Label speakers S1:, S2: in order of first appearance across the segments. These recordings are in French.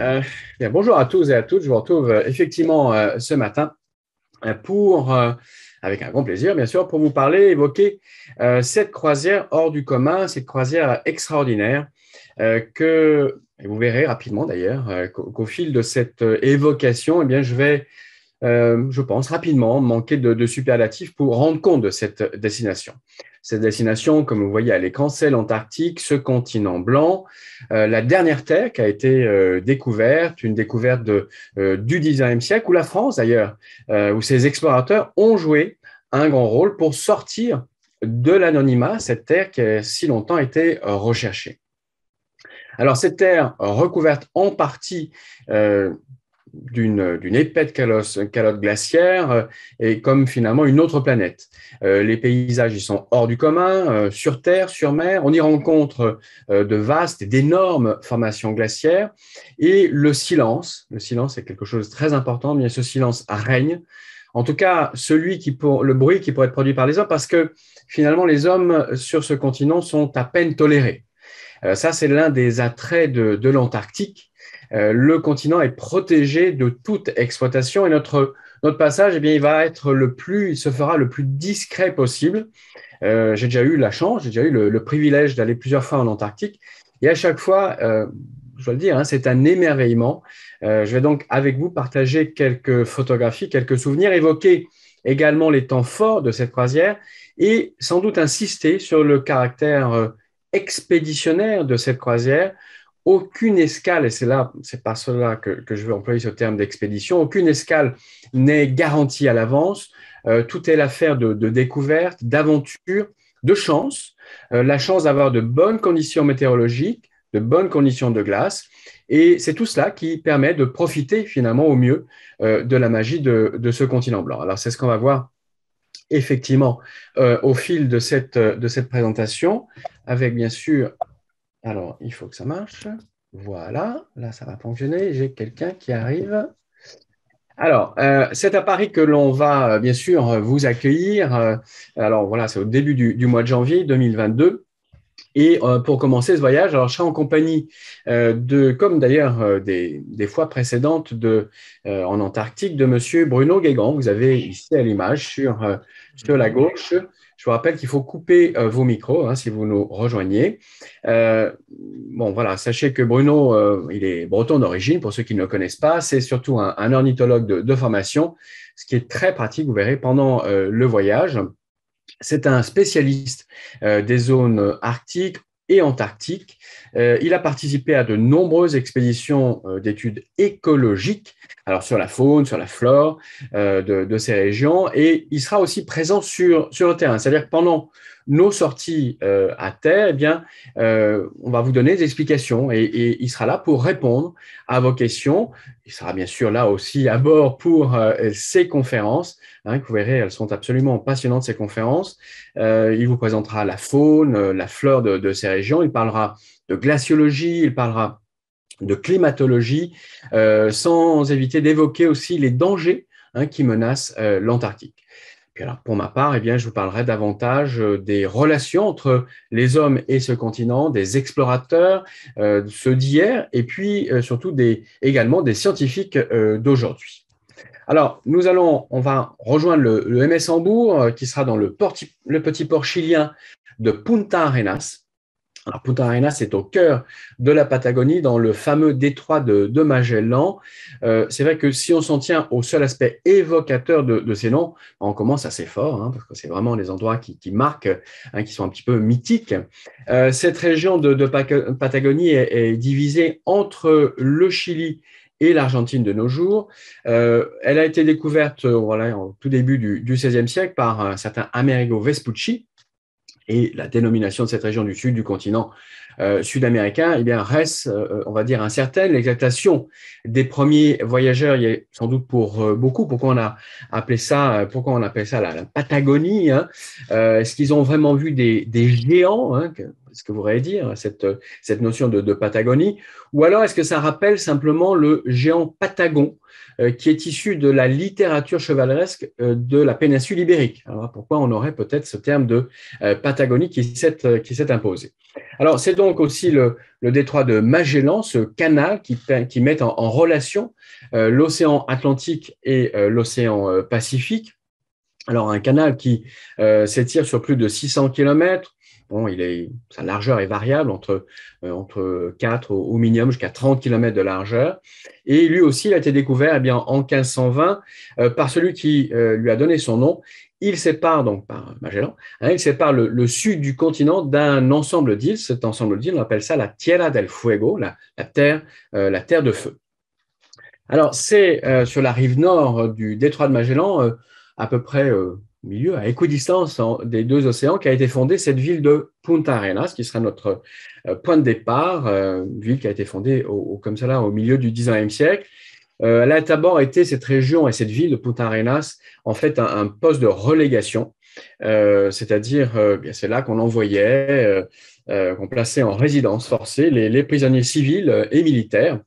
S1: Euh, bonjour à tous et à toutes. Je vous retrouve euh, effectivement euh, ce matin pour, avec un grand plaisir bien sûr, pour vous parler, évoquer cette croisière hors du commun, cette croisière extraordinaire que, vous verrez rapidement d'ailleurs, qu'au, fil de cette évocation, eh bien, je vais, je pense, rapidement manquer de superlatifs pour rendre compte de cette destination. Cette destination, comme vous voyez à l'écran, c'est l'Antarctique, ce continent blanc, euh, la dernière terre qui a été euh, découverte, une découverte euh, du 19e siècle, où la France d'ailleurs, où ces explorateurs ont joué un grand rôle pour sortir de l'anonymat cette terre qui a si longtemps été recherchée. Alors cette terre recouverte en partie d'une épaisse calotte, glaciaire euh, et comme finalement une autre planète. Euh, les paysages y sont hors du commun, euh, sur terre, sur mer, on y rencontre de vastes et d'énormes formations glaciaires et le silence, le silence est quelque chose de très important, mais ce silence règne. En tout cas, celui qui pour le bruit qui pourrait être produit par les hommes parce que finalement les hommes sur ce continent sont à peine tolérés. ça c'est l'un des attraits de l'Antarctique euh, le continent est protégé de toute exploitation et notre, notre passage, eh bien, il va être le plus, il se fera le plus discret possible. Euh, j'ai déjà eu la chance, j'ai déjà eu le, privilège d'aller plusieurs fois en Antarctique. Et à chaque fois, euh, je dois le dire, hein, c'est un émerveillement. je vais donc avec vous partager quelques photographies, quelques souvenirs, évoquer également les temps forts de cette croisière et sans doute insister sur le caractère expéditionnaire de cette croisière, aucune escale, et c'est là, c'est pas cela que, je veux employer ce terme d'expédition, aucune escale n'est garantie à l'avance. Euh, tout est l'affaire de, de, découverte, d'aventure, de chance. Euh, la chance d'avoir de bonnes conditions météorologiques, de bonnes conditions de glace. Et c'est tout cela qui permet de profiter finalement au mieux euh, de la magie de, ce continent blanc. Alors c'est ce qu'on va voir effectivement au fil de cette, de cette présentation, avec bien sûr alors, il faut que ça marche. Voilà, là, ça va fonctionner. J'ai quelqu'un qui arrive. Alors, euh, c'est à Paris que l'on va, euh, bien sûr, euh, vous accueillir. Alors, voilà, c'est au début du, mois de janvier 2022. Et pour commencer ce voyage, alors je serai en compagnie de, comme d'ailleurs des, fois précédentes en Antarctique, de Monsieur Bruno Guégan. Vous avez ici à l'image sur, sur la gauche je vous rappelle qu'il faut couper euh, vos micros hein, si vous nous rejoignez. Euh, bon, voilà, sachez que Bruno, euh, il est breton d'origine, pour ceux qui ne le connaissent pas. C'est surtout un, ornithologue de, formation, ce qui est très pratique, vous verrez, pendant le voyage. C'est un spécialiste des zones arctiques et antarctiques euh, il a participé à de nombreuses expéditions euh, d'études écologiques, alors sur la faune, sur la flore euh, de, ces régions, et il sera aussi présent sur, sur le terrain. C'est-à-dire que pendant nos sorties à terre, eh bien, on va vous donner des explications et, il sera là pour répondre à vos questions. Il sera bien sûr là aussi à bord pour ses conférences. Hein, vous verrez, elles sont absolument passionnantes ces conférences. il vous présentera la faune, la flore de, de ces régions. Il parlera de glaciologie, il parlera de climatologie, euh, sans éviter d'évoquer aussi les dangers hein, qui menacent euh, l'Antarctique. pour ma part, eh bien, je vous parlerai davantage euh, des relations entre les hommes et ce continent, des explorateurs, ceux d'hier, et puis surtout également des scientifiques d'aujourd'hui. Alors, nous allons, on va rejoindre le, MS Hambourg, qui sera dans le, le petit port chilien de Punta Arenas, alors Punta Arenas c'est au cœur de la Patagonie, dans le fameux détroit de, de Magellan. Euh, c'est vrai que si on s'en tient au seul aspect évocateur de, ces noms, bah, on commence assez fort, hein, parce que c'est vraiment les endroits qui, qui marquent, hein, qui sont un petit peu mythiques. Euh, cette région de, Patagonie est, divisée entre le Chili et l'Argentine de nos jours. Euh, elle a été découverte voilà, au tout début du XVIe siècle par un certain Amerigo Vespucci, et la dénomination de cette région du sud du continent euh, sud-américain, eh bien, reste, euh, on va dire, incertaine. L'exaltation des premiers voyageurs, il y a sans doute pour euh, beaucoup, pourquoi on a appelé ça, pourquoi on appelle ça la, Patagonie, hein Est-ce qu'ils ont vraiment vu des, des géants hein, ce que vous allez dire, cette, notion de, Patagonie Ou alors est-ce que ça rappelle simplement le géant Patagon euh, qui est issu de la littérature chevaleresque euh, de la péninsule ibérique Alors pourquoi on aurait peut-être ce terme de euh, Patagonie qui s'est, qui s'est imposé Alors c'est donc aussi le, détroit de Magellan, ce canal qui, met en, relation l'océan Atlantique et l'océan Pacifique. Alors un canal qui s'étire sur plus de 600 km, Bon, il est, sa largeur est variable entre, euh, entre 4 au, minimum jusqu'à 30 km de largeur. Et lui aussi, il a été découvert eh bien, en 1520 euh, par celui qui euh, lui a donné son nom. Il sépare donc par Magellan, hein, il sépare le, sud du continent d'un ensemble d'îles. Cet ensemble d'îles, on appelle ça la Tierra del Fuego, la, la terre, la terre de feu. Alors, c'est sur la rive nord du détroit de Magellan, à peu près au milieu, à équidistance des deux océans, qui a été fondée cette ville de Punta Arenas, qui sera notre euh, point de départ, euh, ville qui a été fondée au, comme cela au milieu du 19e siècle. là euh, elle a d'abord été cette région et cette ville de Punta Arenas, en fait, un, poste de relégation, c'est-à-dire c'est là qu'on envoyait, qu'on plaçait en résidence forcée les prisonniers civils et militaires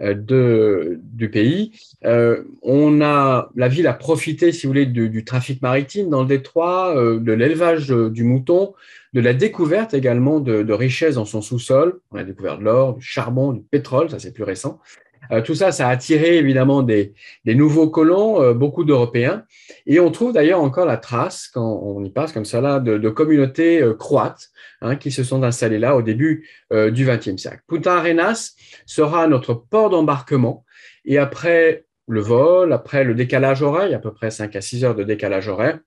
S1: euh, de, du pays. Euh, on a, la ville a profité, si vous voulez, du, trafic maritime dans le détroit, euh, de l'élevage du mouton, de la découverte également de, de richesses dans son sous-sol. On a découvert de l'or, du charbon, du pétrole, ça c'est plus récent. Euh, tout ça, ça a attiré évidemment des, nouveaux colons, euh, beaucoup d'Européens. Et on trouve d'ailleurs encore la trace, quand on y passe comme cela, de, de communautés euh, croates hein, qui se sont installées là au début du XXe siècle. Punta Arenas sera notre port d'embarquement. Et après le vol, après le décalage horaire, il y a à peu près 5 à 6 heures de décalage horaire,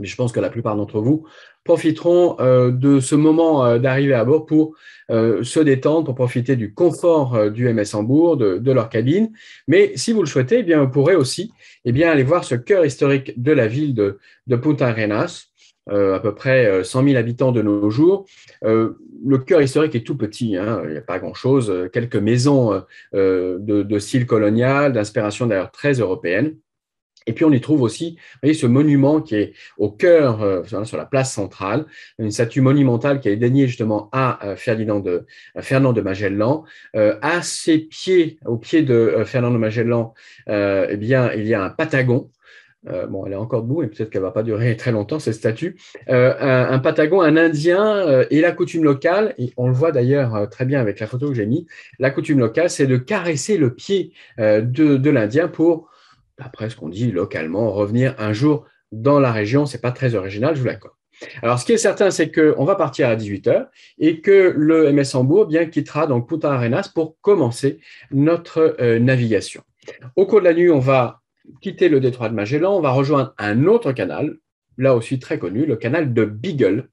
S1: mais je pense que la plupart d'entre vous profiteront euh, de ce moment euh, d'arriver d'arrivée à bord pour euh, se détendre, pour profiter du confort du MS Hambourg, de, leur cabine. Mais si vous le souhaitez, eh bien, vous pourrez aussi eh bien, aller voir ce cœur historique de la ville de, Punta Arenas. à peu près 100 000 habitants de nos jours. le cœur historique est tout petit, hein. il n'y a pas grand-chose, quelques maisons de style colonial, d'inspiration d'ailleurs très européenne. Et puis on y trouve aussi voyez, ce monument qui est au cœur, euh, sur la place centrale, une statue monumentale qui est dédiée justement à euh, Ferdinand, de, euh, Fernand de Magellan. Euh, à ses pieds, au pied de Fernand de Magellan, eh bien, il y a un patagon. Euh, bon, elle est encore debout et peut-être qu'elle va pas durer très longtemps cette statue. Euh, un, Patagon, un Indien et la coutume locale. Et on le voit d'ailleurs très bien avec la photo que j'ai mise. La coutume locale, c'est de caresser le pied de, de l'Indien pour après, ce qu'on dit localement, revenir un jour dans la région. Ce n'est pas très original, je vous l'accorde. Alors, ce qui est certain, c'est qu'on va partir à 18h et que le MS Hambourg bien quittera donc Punta Arenas pour commencer notre euh, navigation. Au cours de la nuit, on va quitter le détroit de Magellan, on va rejoindre un autre canal, là aussi très connu, le canal de Beagle,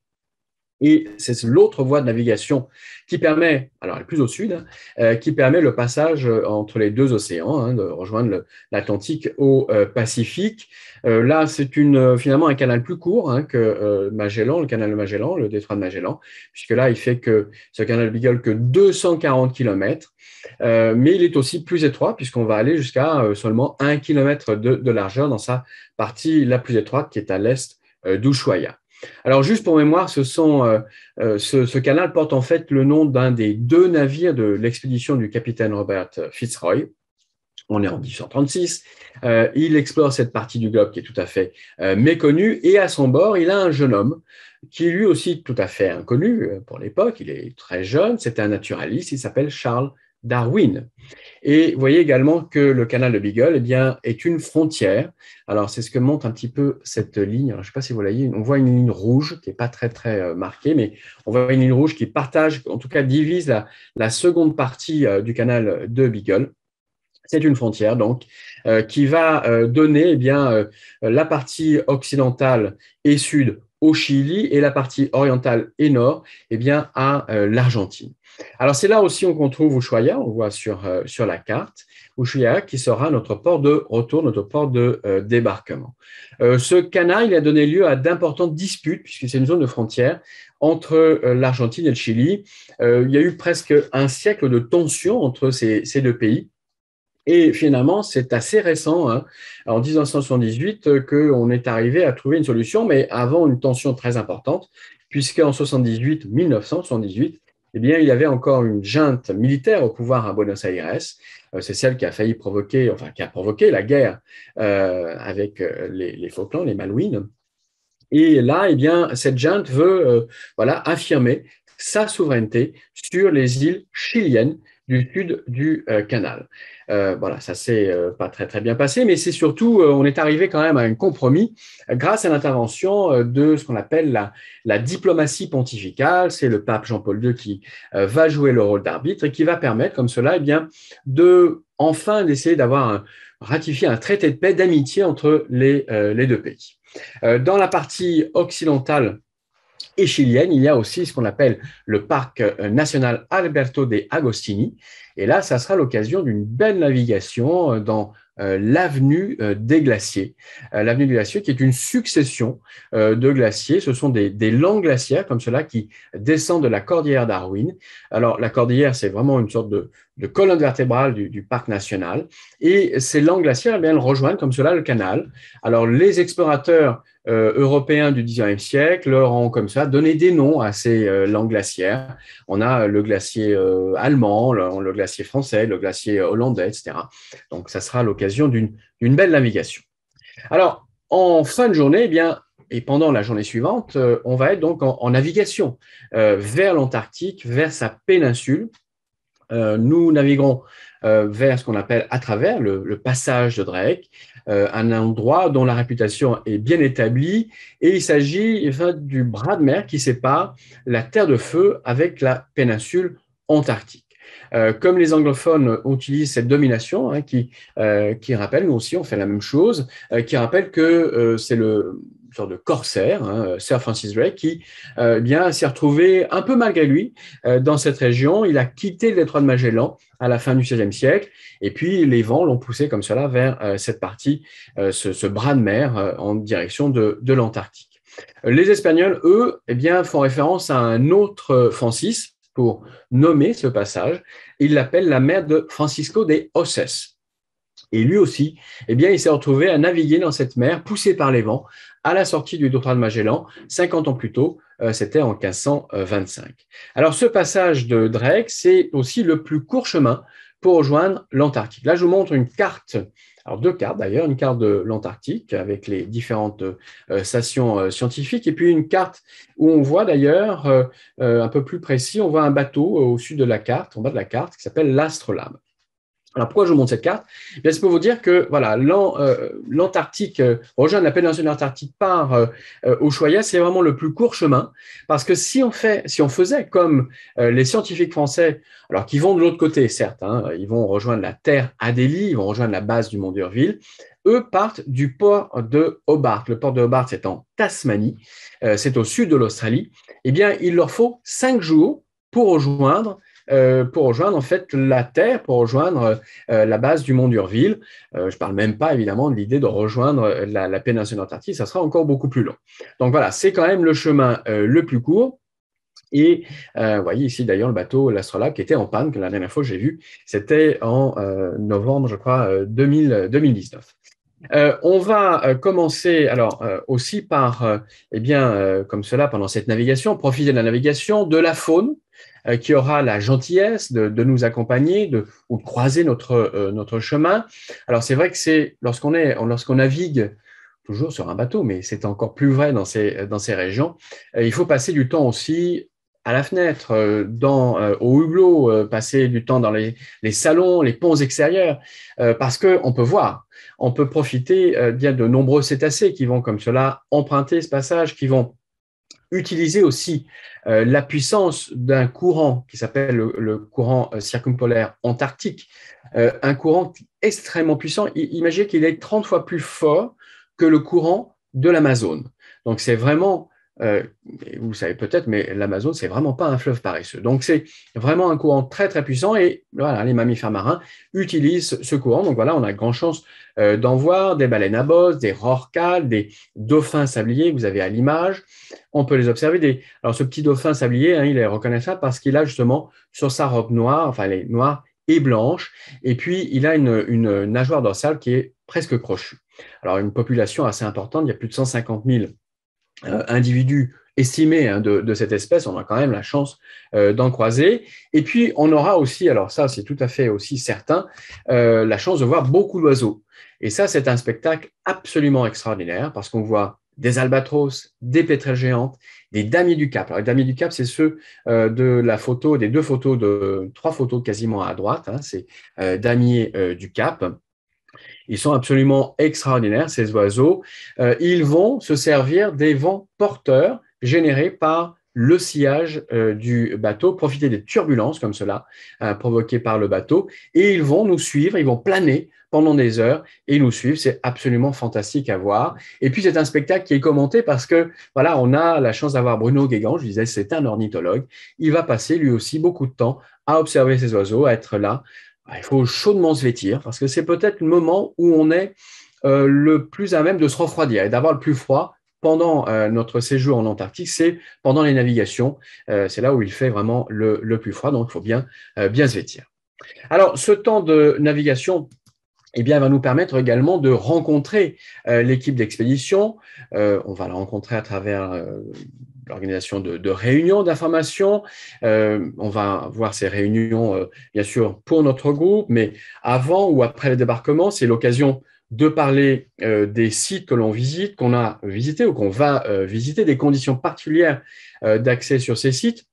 S1: et c'est l'autre voie de navigation qui permet, alors elle est plus au sud, hein, euh, qui permet le passage euh, entre les deux océans, hein, de rejoindre l'Atlantique au euh, Pacifique. là, c'est finalement un canal plus court hein, que Magellan, le canal de Magellan, le détroit de Magellan, puisque là, il fait que ce canal Beagle que 240 km, mais il est aussi plus étroit, puisqu'on va aller jusqu'à seulement 1 km de, largeur dans sa partie la plus étroite qui est à l'est d'Ushuaïa. Alors juste pour mémoire, euh, euh, ce, canal porte en fait le nom d'un des deux navires de l'expédition du capitaine Robert euh, Fitzroy. On est en 1836. il explore cette partie du globe qui est tout à fait méconnue et à son bord, il a un jeune homme qui lui aussi tout à fait inconnu pour l'époque. Il est très jeune, c'est un naturaliste, il s'appelle Charles Darwin. Et vous voyez également que le canal de Beagle eh bien, est une frontière. Alors, c'est ce que montre un petit peu cette ligne. je ne sais pas si vous voyez, on voit une ligne rouge qui n'est pas très, très euh, marquée, mais on voit une ligne rouge qui partage, en tout cas divise la, seconde partie euh, du canal de Beagle. C'est une frontière donc euh, qui va donner eh bien la partie occidentale et sud au Chili et la partie orientale et nord eh bien, à euh, l'Argentine. Alors c'est là aussi qu'on trouve Ushuaia, on voit sur, euh, sur la carte, Ushuaia qui sera notre port de retour, notre port de euh, débarquement. ce canal il a donné lieu à d'importantes disputes puisque c'est une zone de frontière entre l'Argentine et le Chili. il y a eu presque un siècle de tensions entre ces, ces deux pays et finalement, c'est assez récent, hein. en 1978, euh, qu'on est arrivé à trouver une solution, mais avant une tension très importante, puisqu'en 78, 1978, eh bien, il y avait encore une junte militaire au pouvoir à Buenos Aires. Euh, c'est celle qui a failli provoquer, enfin, qui a provoqué la guerre euh, avec les, les, Falklands, les Malouines. Et là, eh bien, cette junte veut, voilà, affirmer sa souveraineté sur les îles chiliennes du sud du euh, canal. Euh, voilà, ça s'est euh, pas très très bien passé, mais c'est surtout, on est arrivé quand même à un compromis grâce à l'intervention de ce qu'on appelle la, diplomatie pontificale. C'est le pape Jean-Paul II qui va jouer le rôle d'arbitre et qui va permettre, comme cela, eh bien, de enfin d'essayer d'avoir ratifié un traité de paix d'amitié entre les, les deux pays. Dans la partie occidentale et chilienne, il y a aussi ce qu'on appelle le parc euh, national Alberto de Agostini. Et là, ça sera l'occasion d'une belle navigation euh, dans euh, l'avenue des glaciers. L'avenue des glaciers qui est une succession de glaciers. Ce sont des, langues glaciaires comme cela qui descendent de la cordillère d'Arwin. Alors la cordillère, c'est vraiment une sorte de, colonne vertébrale du, parc national. Et ces langues glaciaires, eh bien, elles rejoignent comme cela le canal. Alors les explorateurs euh, européens du 19 siècle leur ont comme ça donné des noms à ces euh, langues glaciaires. On a euh, le glacier allemand, le, glacier français, le glacier hollandais, etc. Donc ça sera l'occasion d'une belle navigation. Alors en fin de journée, eh bien et pendant la journée suivante, on va être donc en, navigation vers l'Antarctique, vers sa péninsule. nous naviguerons vers ce qu'on appelle à travers le passage de Drake, euh, un endroit dont la réputation est bien établie, et il s'agit du bras de mer qui sépare la Terre de Feu avec la péninsule antarctique. Euh, comme les anglophones utilisent cette domination, hein, qui, euh, qui rappelle, nous aussi on fait la même chose, qui rappelle que c'est le sorte de corsaire, hein, euh, Sir Francis Drake, qui euh, eh s'est retrouvé un peu malgré lui euh, dans cette région. Il a quitté le détroit de Magellan à la fin du XVIe siècle, et puis les vents l'ont poussé comme cela vers cette partie, ce, bras de mer en direction de, l'Antarctique. Les Espagnols, eux, eh bien, font référence à un autre Francis pour nommer ce passage. Ils l'appellent la mer de Francisco de Osses. Et lui aussi, eh bien, il s'est retrouvé à naviguer dans cette mer, poussé par les vents, à la sortie du doctorat de Magellan, 50 ans plus tôt, euh, c'était en 1525. Alors ce passage de Drake, c'est aussi le plus court chemin pour rejoindre l'Antarctique. Là, je vous montre une carte, alors deux cartes d'ailleurs, une carte de l'Antarctique avec les différentes euh, stations euh, scientifiques, et puis une carte où on voit d'ailleurs, un peu plus précis, on voit un bateau au sud de la carte, en bas de la carte, qui s'appelle l'Astrolabe. Alors pourquoi je vous montre cette carte eh Bien, vous dire que voilà, euh, l'Antarctique rejoindre euh, la péninsule antarctique par euh, au c'est vraiment le plus court chemin parce que si on fait, si on faisait comme les scientifiques français, alors qu'ils vont de l'autre côté, certes, hein, ils vont rejoindre la Terre Adélie, ils vont rejoindre la base du Mont d'Urville, eux partent du port de Hobart. Le port de Hobart, c'est en Tasmanie, c'est au sud de l'Australie. Eh bien, il leur faut cinq jours pour rejoindre euh, pour rejoindre en fait la Terre, pour rejoindre euh, la base du mont d'Urville. Euh, je ne parle même pas évidemment de l'idée de rejoindre la, péninsule antarctique, ça sera encore beaucoup plus long. Donc voilà, c'est quand même le chemin le plus court. Et vous voyez ici d'ailleurs le bateau, l'Astrolabe, qui était en panne, que la dernière fois que j'ai vu, c'était en novembre, je crois, 2019. on va commencer alors aussi par, eh bien, comme cela, pendant cette navigation, profiter de la navigation, de la faune, euh, qui aura la gentillesse de, nous accompagner ou de croiser notre, euh, notre chemin. Alors c'est vrai que c'est lorsqu'on est, lorsqu'on navigue toujours sur un bateau, mais c'est encore plus vrai dans ces, régions, euh, il faut passer du temps aussi à la fenêtre, dans, au hublot, passer du temps dans les, les salons, les ponts extérieurs, parce qu'on peut voir, on peut profiter bien de nombreux cétacés qui vont comme cela emprunter ce passage, qui vont utiliser aussi euh, la puissance d'un courant qui s'appelle le, courant euh, circumpolaire antarctique, euh, un courant extrêmement puissant. Imaginez qu'il est 30 fois plus fort que le courant de l'Amazone. Donc c'est vraiment euh, vous savez peut-être, mais l'Amazon, c'est vraiment pas un fleuve paresseux. Donc, c'est vraiment un courant très, très puissant et voilà, les mammifères marins utilisent ce courant. Donc, voilà, on a grand chance euh, d'en voir des baleines à bosse, des rorcales, des dauphins sabliers, vous avez à l'image. On peut les observer. Alors, ce petit dauphin sablier, hein, il est reconnaissable parce qu'il a justement sur sa robe noire, enfin, elle est noire et blanche, et puis il a une, une nageoire dorsale qui est presque crochue. Alors, une population assez importante, il y a plus de 150 000 euh, individus estimés hein, de, cette espèce, on a quand même la chance euh, d'en croiser. Et puis, on aura aussi, alors ça c'est tout à fait aussi certain, euh, la chance de voir beaucoup d'oiseaux. Et ça, c'est un spectacle absolument extraordinaire parce qu'on voit des albatros, des pétrels géantes, des damiers du Cap. Alors, les damiers du Cap, c'est ceux de la photo, des deux photos, de trois photos quasiment à droite. Hein, c'est damier du Cap ils sont absolument extraordinaires, ces oiseaux. Euh, ils vont se servir des vents porteurs générés par le sillage euh, du bateau, profiter des turbulences comme cela euh, provoquées par le bateau, et ils vont nous suivre, ils vont planer pendant des heures et nous suivre. C'est absolument fantastique à voir. Et puis c'est un spectacle qui est commenté parce que voilà, on a la chance d'avoir Bruno Guégan. Je disais, c'est un ornithologue. Il va passer lui aussi beaucoup de temps à observer ces oiseaux, à être là ah, il faut chaudement se vêtir parce que c'est peut-être le moment où on est euh, le plus à même de se refroidir et d'avoir le plus froid pendant euh, notre séjour en Antarctique, c'est pendant les navigations, euh, c'est là où il fait vraiment le, plus froid, donc il faut bien, bien se vêtir. Alors, ce temps de navigation eh bien, va nous permettre également de rencontrer l'équipe d'expédition. on va la rencontrer à travers l'organisation de, réunions d'information. Euh, on va voir ces réunions, euh, bien sûr, pour notre groupe, mais avant ou après le débarquement, c'est l'occasion de parler euh, des sites que l'on visite, qu'on a visités ou qu'on va visiter, des conditions particulières d'accès sur ces sites.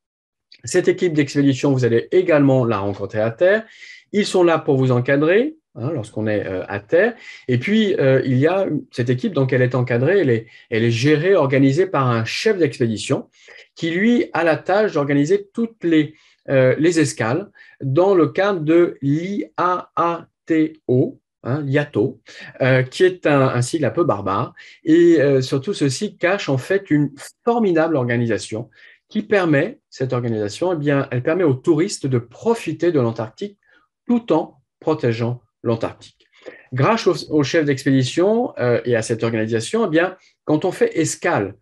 S1: Cette équipe d'expédition, vous allez également la rencontrer à terre. Ils sont là pour vous encadrer, Hein, lorsqu'on est euh, à terre. Et puis, euh, il y a cette équipe, donc elle est encadrée, elle est, gérée, organisée par un chef d'expédition qui, lui, a la tâche d'organiser toutes les, euh, les escales dans le cadre de l'IAATO, hein, l'IATO, qui est un, un, sigle un peu barbare. Et surtout surtout, ceci cache en fait une formidable organisation qui permet, cette organisation, et eh bien, elle permet aux touristes de profiter de l'Antarctique tout en protégeant l'Antarctique. Grâce au, chef d'expédition euh, et à cette organisation, eh bien, quand on fait escale,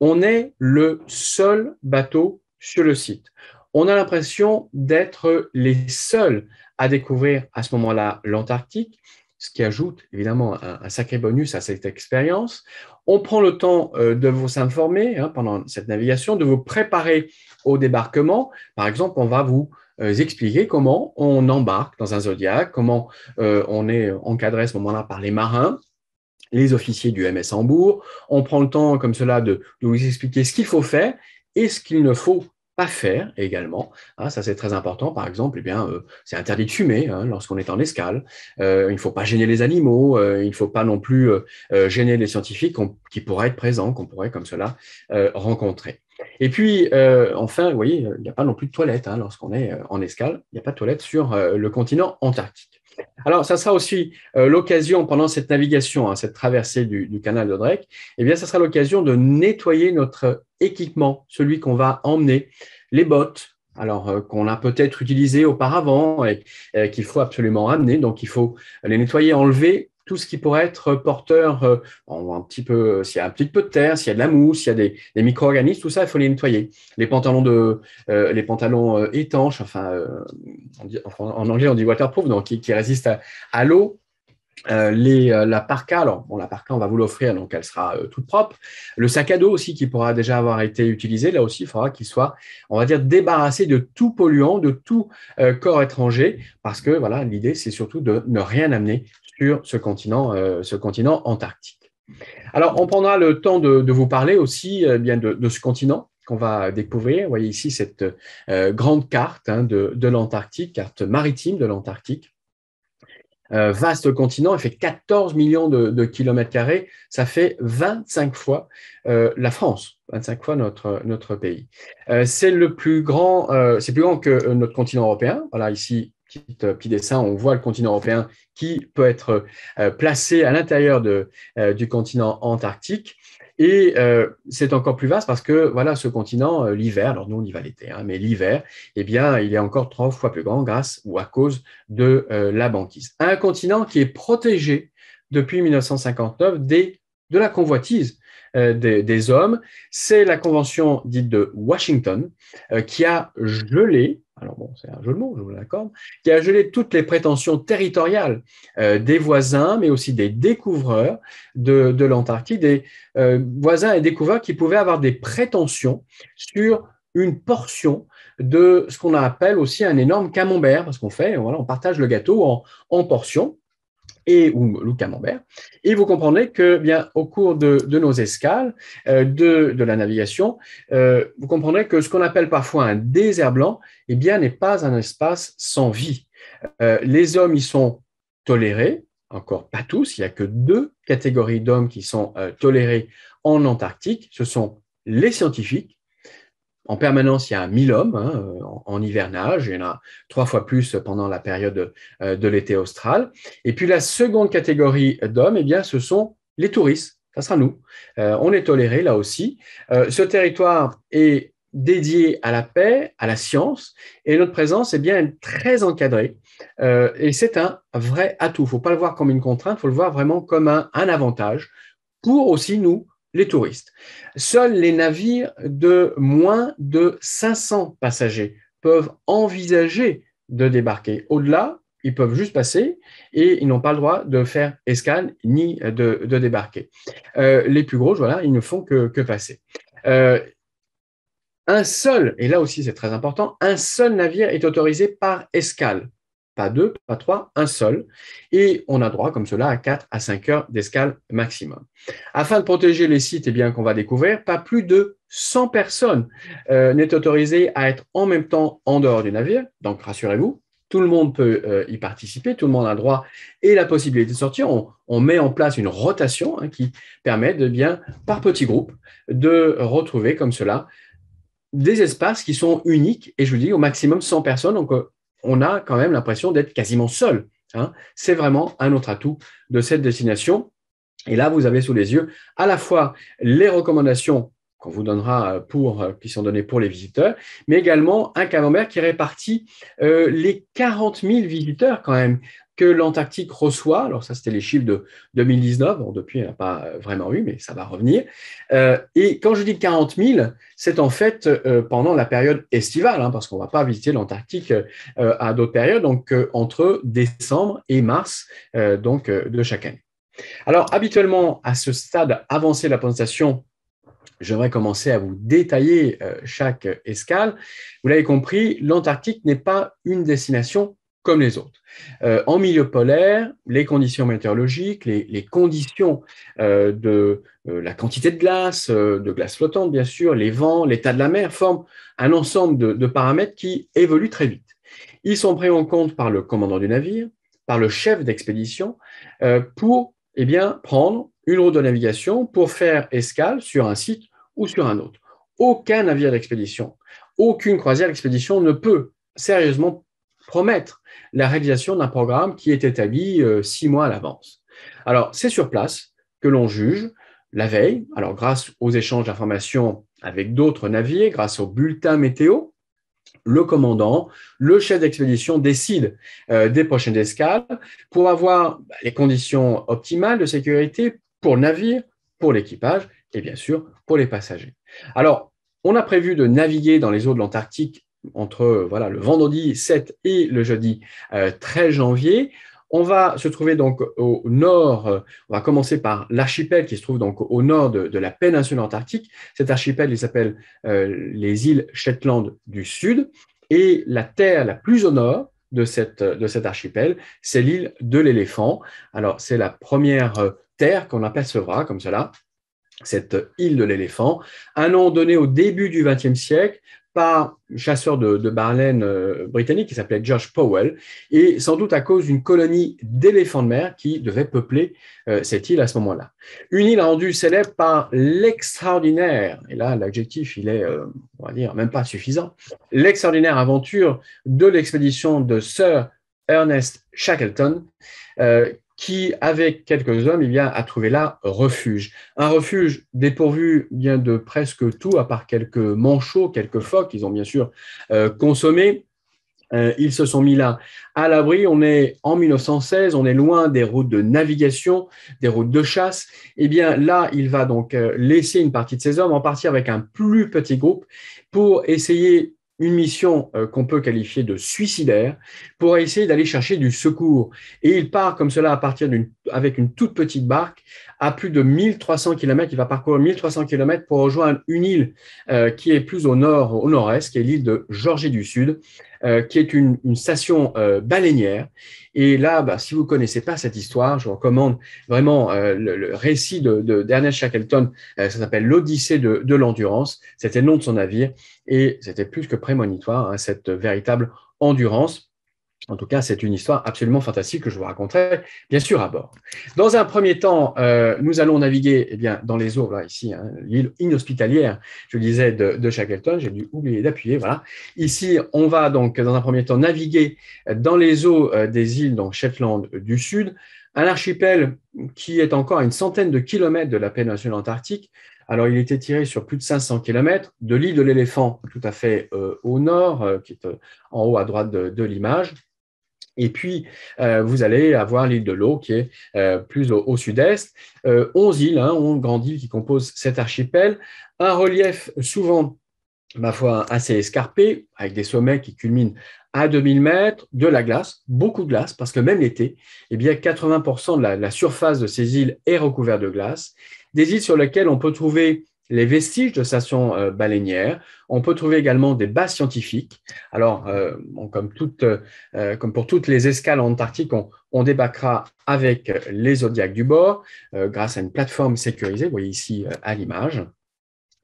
S1: on est le seul bateau sur le site. On a l'impression d'être les seuls à découvrir à ce moment-là l'Antarctique, ce qui ajoute évidemment un, sacré bonus à cette expérience. On prend le temps euh, de vous informer hein, pendant cette navigation, de vous préparer au débarquement. Par exemple, on va vous euh, expliquer comment on embarque dans un zodiaque, comment euh, on est encadré à ce moment-là par les marins, les officiers du MS Hambourg. On prend le temps comme cela de, de vous expliquer ce qu'il faut faire et ce qu'il ne faut pas faire également. Ah, ça, c'est très important. Par exemple, eh bien, euh, c'est interdit de fumer hein, lorsqu'on est en escale. il ne faut pas gêner les animaux. il ne faut pas non plus gêner les scientifiques qui pourraient être présents, qu'on pourrait comme cela rencontrer. Et puis, euh, enfin, vous voyez, il n'y a pas non plus de toilettes hein, lorsqu'on est euh, en escale. Il n'y a pas de toilettes sur euh, le continent antarctique. Alors, ça sera aussi l'occasion, pendant cette navigation, hein, cette traversée du, canal de Drake, eh bien, ça sera l'occasion de nettoyer notre équipement, celui qu'on va emmener, les bottes, alors qu'on a peut-être utilisé auparavant et, et qu'il faut absolument ramener. Donc il faut les nettoyer, enlever tout ce qui pourrait être euh, porteur, euh, un petit peu, euh, s'il y a un petit peu de terre, s'il y a de la mousse, s'il y a des, micro-organismes, tout ça, il faut les nettoyer. Les pantalons de, les pantalons étanches, enfin, en anglais on dit waterproof, donc qui, résiste à, l'eau. les, la parka, alors bon, la parka, on va vous l'offrir, donc elle sera toute propre. Le sac à dos aussi, qui pourra déjà avoir été utilisé, là aussi, il faudra qu'il soit, on va dire, débarrassé de tout polluant, de tout corps étranger, parce que voilà, l'idée, c'est surtout de ne rien amener sur ce continent, euh, ce continent antarctique. Alors, on prendra le temps de, vous parler aussi euh, eh bien de, ce continent qu'on va découvrir. Vous voyez ici cette euh, grande carte hein, de, l'Antarctique, carte maritime de l'Antarctique. vaste continent, il fait 14 millions de, kilomètres carrés, ça fait 25 fois la France, 25 fois notre, notre pays. c'est le plus grand, c'est plus grand que notre continent européen. Voilà, ici, euh, petit, dessin, on voit le continent européen qui peut être euh, placé à l'intérieur euh, du continent antarctique. Et c'est encore plus vaste parce que voilà, ce continent, l'hiver, alors nous on y va l'été, hein, mais l'hiver, eh bien, il est encore trois fois plus grand grâce ou à cause de la banquise. Un continent qui est protégé depuis 1959 de la convoitise. des, hommes, c'est la convention dite de Washington qui a gelé alors bon, c'est un jeu mot, je vous l'accorde, qui a gelé toutes les prétentions territoriales euh, des voisins, mais aussi des découvreurs de, l'Antarctique, des euh, voisins et découvreurs qui pouvaient avoir des prétentions sur une portion de ce qu'on appelle aussi un énorme camembert, parce qu'on fait, on partage le gâteau en portions et ou Camembert. Et vous comprendrez que, eh bien, au cours de, nos escales, euh, de, la navigation, euh, vous comprendrez que ce qu'on appelle parfois un désert blanc, eh bien, n'est pas un espace sans vie. Euh, les hommes y sont tolérés, encore pas tous, il n'y a que deux catégories d'hommes qui sont tolérés en Antarctique, ce sont les scientifiques en permanence, il y a 1000 hommes hein, euh, en, hivernage, il y en a trois fois plus pendant la période euh, de, l'été austral. Et puis la seconde catégorie d'hommes, eh bien, ce sont les touristes. Ça sera nous. Euh, on est toléré là aussi. ce territoire est dédié à la paix, à la science, et notre présence eh est bien, très encadrée. et c'est un vrai atout. Il ne faut pas le voir comme une contrainte, il faut le voir vraiment comme un, un avantage pour aussi nous les touristes. Seuls les navires de moins de 500 passagers peuvent envisager de débarquer. Au-delà, ils peuvent juste passer et ils n'ont pas le droit de faire escale ni de, débarquer. Euh, les plus gros, voilà, ils ne font que, passer. Euh, un seul, et là aussi c'est très important, un seul navire est autorisé par escale pas deux, pas trois, un seul. Et on a droit, comme cela, à 4 à 5 heures d'escale maximum. Afin de protéger les sites et eh bien, qu'on va découvrir, pas plus de 100 personnes euh, n'est autorisé à être en même temps en dehors du navire. Donc, rassurez-vous, tout le monde peut euh, y participer, tout le monde a droit et la possibilité de sortir. On, met en place une rotation hein, qui permet de bien, par petits groupes, de retrouver comme cela des espaces qui sont uniques. Et je vous dis, au maximum 100 personnes. Donc, euh, on a quand même l'impression d'être quasiment seul. Hein. C'est vraiment un autre atout de cette destination. Et là, vous avez sous les yeux à la fois les recommandations qu'on vous donnera euh, pour, euh, qui sont données pour les visiteurs, mais également un camembert qui répartit euh, les 40 000 visiteurs quand même que l'Antarctique reçoit, alors ça c'était les chiffres de 2019, depuis il n'y a pas euh, vraiment eu, mais ça va revenir. Euh, et quand je dis 40 000, c'est en fait euh, pendant la période estivale, hein, parce qu'on ne va pas visiter l'Antarctique à d'autres périodes, donc entre décembre et mars donc, de chaque année. Alors habituellement, à ce stade avancé de la présentation, j'aimerais commencer à vous détailler chaque escale. Vous l'avez compris, l'Antarctique n'est pas une destination comme les autres. Euh, en milieu polaire, les conditions météorologiques, les, conditions euh, de euh, la quantité de glace, de glace flottante bien sûr, les vents, l'état de la mer forment un ensemble de, paramètres qui évoluent très vite. Ils sont pris en compte par le commandant du navire, par le chef d'expédition, pour eh bien, prendre une route de navigation pour faire escale sur un site ou sur un autre. Aucun navire d'expédition, aucune croisière d'expédition ne peut sérieusement promettre la réalisation d'un programme qui est établi euh, six mois à l'avance. Alors, c'est sur place que l'on juge la veille, alors grâce aux échanges d'informations avec d'autres navires, grâce au bulletin météo, le commandant, le chef d'expédition décide euh, des prochaines escales pour avoir les conditions optimales de sécurité pour le navire, pour l'équipage et bien sûr pour les passagers. Alors, on a prévu de naviguer dans les eaux de l'Antarctique entre euh, voilà, le vendredi 7 et le jeudi 13 euh, janvier. On va se trouver donc au nord, euh, on va commencer par l'archipel qui se trouve donc au nord de, la péninsule antarctique. Cet archipel, il s'appelle les îles Shetland du Sud. Et la terre la plus au nord de, cette, de cet archipel, c'est l'île de l'éléphant. Alors, c'est la première terre qu'on apercevra comme cela, cette île de l'éléphant, un nom donné au début du XXe siècle par un chasseur de, de euh, britannique qui s'appelait George Powell, et sans doute à cause d'une colonie d'éléphants de mer qui devait peupler euh, cette île à ce moment-là. Une île rendue célèbre par l'extraordinaire, et là l'adjectif il est, euh, on va dire, même pas suffisant, l'extraordinaire aventure de l'expédition de Sir Ernest Shackleton, qui, avec quelques hommes, il vient a trouvé là refuge. Un refuge dépourvu bien de presque tout, à part quelques manchots, quelques phoques, ils ont bien sûr euh, consommé. Euh, ils se sont mis là à l'abri. On est en 1916, on est loin des routes de navigation, des routes de chasse. Eh bien, là, il va donc euh, laisser une partie de ses hommes en partir avec un plus petit groupe pour essayer une mission euh, qu'on peut qualifier de suicidaire pour essayer d'aller chercher du secours. Et il part comme cela à partir d'une avec une toute petite barque à plus de 1300 km. Il va parcourir 1300 km pour rejoindre une île euh, qui est plus au nord, au nord-est, qui est l'île de Georgie du Sud, euh, qui est une, station euh, baleinière. Et là, bah, si vous connaissez pas cette histoire, je vous recommande vraiment le, récit de, Daniel Shackleton. ça s'appelle l'Odyssée de, l'endurance. C'était le nom de son navire et c'était plus que prémonitoire hein, cette véritable endurance. En tout cas, c'est une histoire absolument fantastique que je vous raconterai, bien sûr, à bord. Dans un premier temps, euh, nous allons naviguer eh bien, dans les eaux, là, ici, hein, l'île inhospitalière, je disais, de, de Shackleton, j'ai dû oublier d'appuyer, voilà. Ici, on va donc, dans un premier temps, naviguer dans les eaux euh, des îles, donc Shetland du Sud, un archipel qui est encore à une centaine de kilomètres de la péninsule antarctique, alors, il était tiré sur plus de 500 km de l'île de l'éléphant, tout à fait euh, au nord, qui est en haut à droite de, de l'image. Et puis, euh, vous allez avoir l'île de l'eau qui est euh, plus au, sud-est. Euh, onze 11 îles, hein, 11 grandes îles qui composent cet archipel. Un relief souvent, ma foi, assez escarpé, avec des sommets qui culminent à 2000 mètres, de la glace, beaucoup de glace, parce que même l'été, eh bien, 80% de la, la, surface de ces îles est recouverte de glace. Des îles sur lesquelles on peut trouver les vestiges de stations euh, baleinières. On peut trouver également des bases scientifiques. Alors, euh, euh, comme, pour toutes les escales en Antarctique, on, on débarquera avec les zodiacs du bord grâce à une plateforme sécurisée, vous voyez ici à l'image.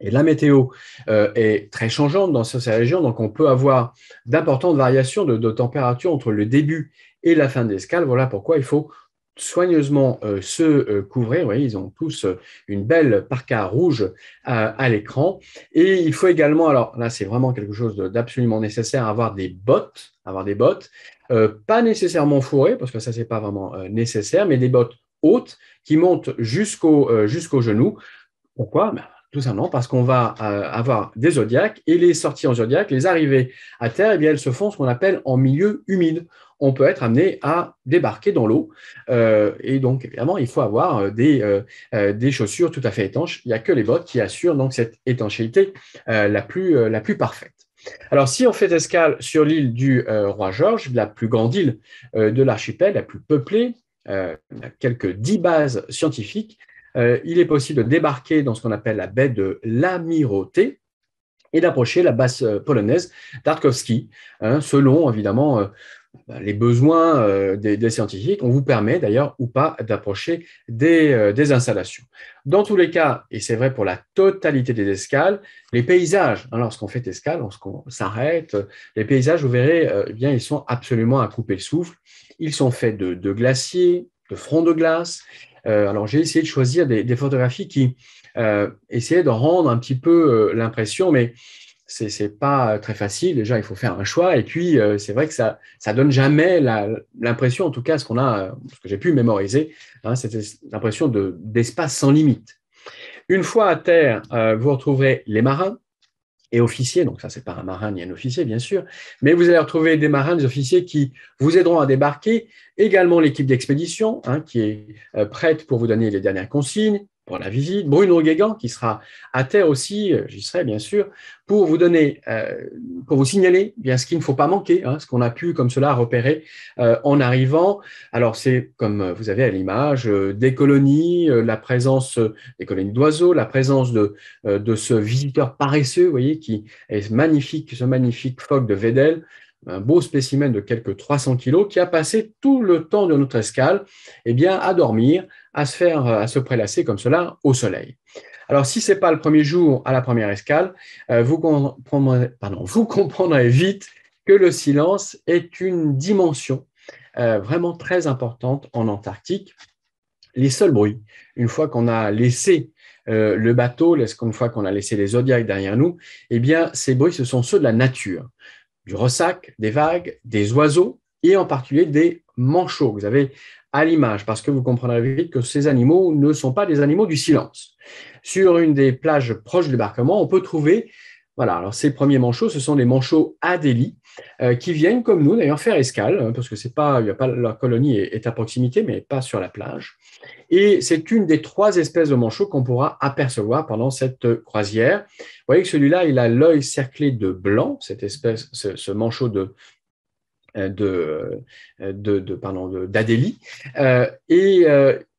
S1: Et la météo est très changeante dans ces régions, donc on peut avoir d'importantes variations de, de température entre le début et la fin de l'escale. Voilà pourquoi il faut soigneusement euh, se euh, couvrir. voyez, ils ont tous euh, une belle parka rouge à l'écran. Et il faut également, alors là, c'est vraiment quelque chose d'absolument nécessaire, avoir des bottes, avoir des bottes, pas nécessairement fourrées, parce que ça, n'est pas vraiment nécessaire, mais des bottes hautes qui montent jusqu'au jusqu'au genou. Pourquoi ben, tout simplement parce qu'on va avoir des zodiaques et les sorties en zodiaque, les arrivées à terre, eh bien, elles se font ce qu'on appelle en milieu humide on peut être amené à débarquer dans l'eau. Euh, et donc, évidemment, il faut avoir euh, des, euh, des chaussures tout à fait étanches. Il n'y a que les bottes qui assurent donc cette étanchéité la, plus, la plus parfaite. Alors, si on fait escale sur l'île du Roi Georges, la plus grande île de l'archipel, la plus peuplée, quelques dix bases scientifiques, il est possible de débarquer dans ce qu'on appelle la baie de l'Amirauté, et d'approcher la base polonaise d'Arkovski, hein, selon évidemment bah, les besoins euh, des, scientifiques, on vous permet d'ailleurs ou pas d'approcher euh, des, installations. Dans tous les cas, et c'est vrai pour la totalité des escales, les paysages, hein, lorsqu'on fait escale, lorsqu'on s'arrête, euh, les paysages, vous verrez, eh bien, ils sont absolument à couper le souffle. Ils sont faits de, glaciers, de fronts de glace. alors j'ai essayé de choisir des, des photographies qui essayaient de rendre un petit peu l'impression, mais c'est pas euh, très facile. Déjà, il faut faire un choix. Et puis, euh, c'est vrai que ça ça donne jamais l'impression, en tout cas, ce qu'on a, euh, ce que j'ai pu mémoriser, hein, c'était l'impression d'espace sans limite. Une fois à terre, vous retrouverez les marins et officiers. Donc ça, c'est pas un marin ni un officier, bien sûr, mais vous allez retrouver des marins, des officiers qui vous aideront à débarquer. Également l'équipe d'expédition hein, qui est prête pour vous donner les dernières consignes pour la visite, Bruno Guégan qui sera à terre aussi, euh, j'y serai bien sûr, pour vous donner, euh, pour vous signaler eh bien ce qu'il ne faut pas manquer, hein, ce qu'on a pu comme cela repérer euh, en arrivant. Alors c'est comme vous avez à l'image des colonies, la présence des colonies d'oiseaux, la présence de ce visiteur paresseux, vous voyez, qui est magnifique, ce magnifique phoque de Vedel, un beau spécimen de quelques 300 kilos qui a passé tout le temps de notre escale, eh bien, à dormir, à se faire, euh, à se prélasser comme cela au soleil. Alors, si ce n'est pas le premier jour à la première escale, euh, vous, comprendrez, pardon, vous vite que le silence est une dimension euh, vraiment très importante en Antarctique. Les seuls bruits, une fois qu'on a laissé le bateau, une fois qu'on a laissé les zodiacs derrière nous, eh bien, ces bruits, ce sont ceux de la nature, du ressac, des vagues, des oiseaux, et en particulier des manchots. Vous avez à l'image, parce que vous comprendrez vite que ces animaux ne sont pas des animaux du silence. Sur une des plages proches du débarquement, on peut trouver, voilà, alors ces premiers manchots, ce sont les manchots adélie, euh, qui viennent comme nous d'ailleurs faire escale, hein, parce que c'est pas, y a pas, la colonie est, à proximité, mais pas sur la plage. Et c'est une des trois espèces de manchots qu'on pourra apercevoir pendant cette croisière. Vous voyez que celui-là, il a l'œil cerclé de blanc, cette espèce, ce manchot de, euh, euh, de, de, d'Adélie. Euh, et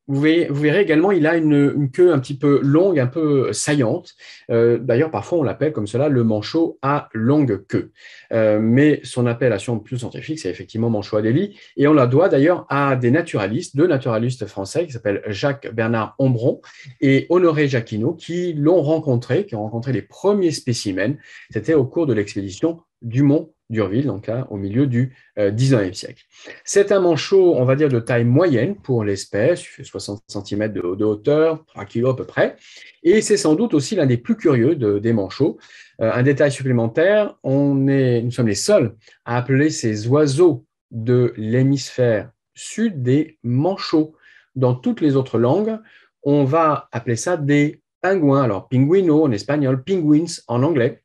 S1: vous verrez, également, il a une, queue un petit peu longue, un peu saillante. D'ailleurs, parfois, on l'appelle comme cela le manchot à longue queue. mais son appellation plus scientifique, c'est effectivement manchot Adélie. Et on la doit d'ailleurs à des naturalistes, deux naturalistes français qui s'appellent Jacques-Bernard Ombron et Honoré Jacquinot, qui l'ont rencontré, qui ont rencontré les premiers spécimens. C'était au cours de l'expédition du mont Durville, donc là, hein, au milieu du XIXe euh, siècle. C'est un manchot, on va dire, de taille moyenne pour l'espèce, 60 cm de, hauteur, 3 kg à peu près, et c'est sans doute aussi l'un des plus curieux des manchots. Euh, un détail supplémentaire, on est, nous sommes les seuls à appeler ces oiseaux de l'hémisphère sud des manchots. Dans toutes les autres langues, on va appeler ça des pingouins, alors pinguino en espagnol, penguins en anglais,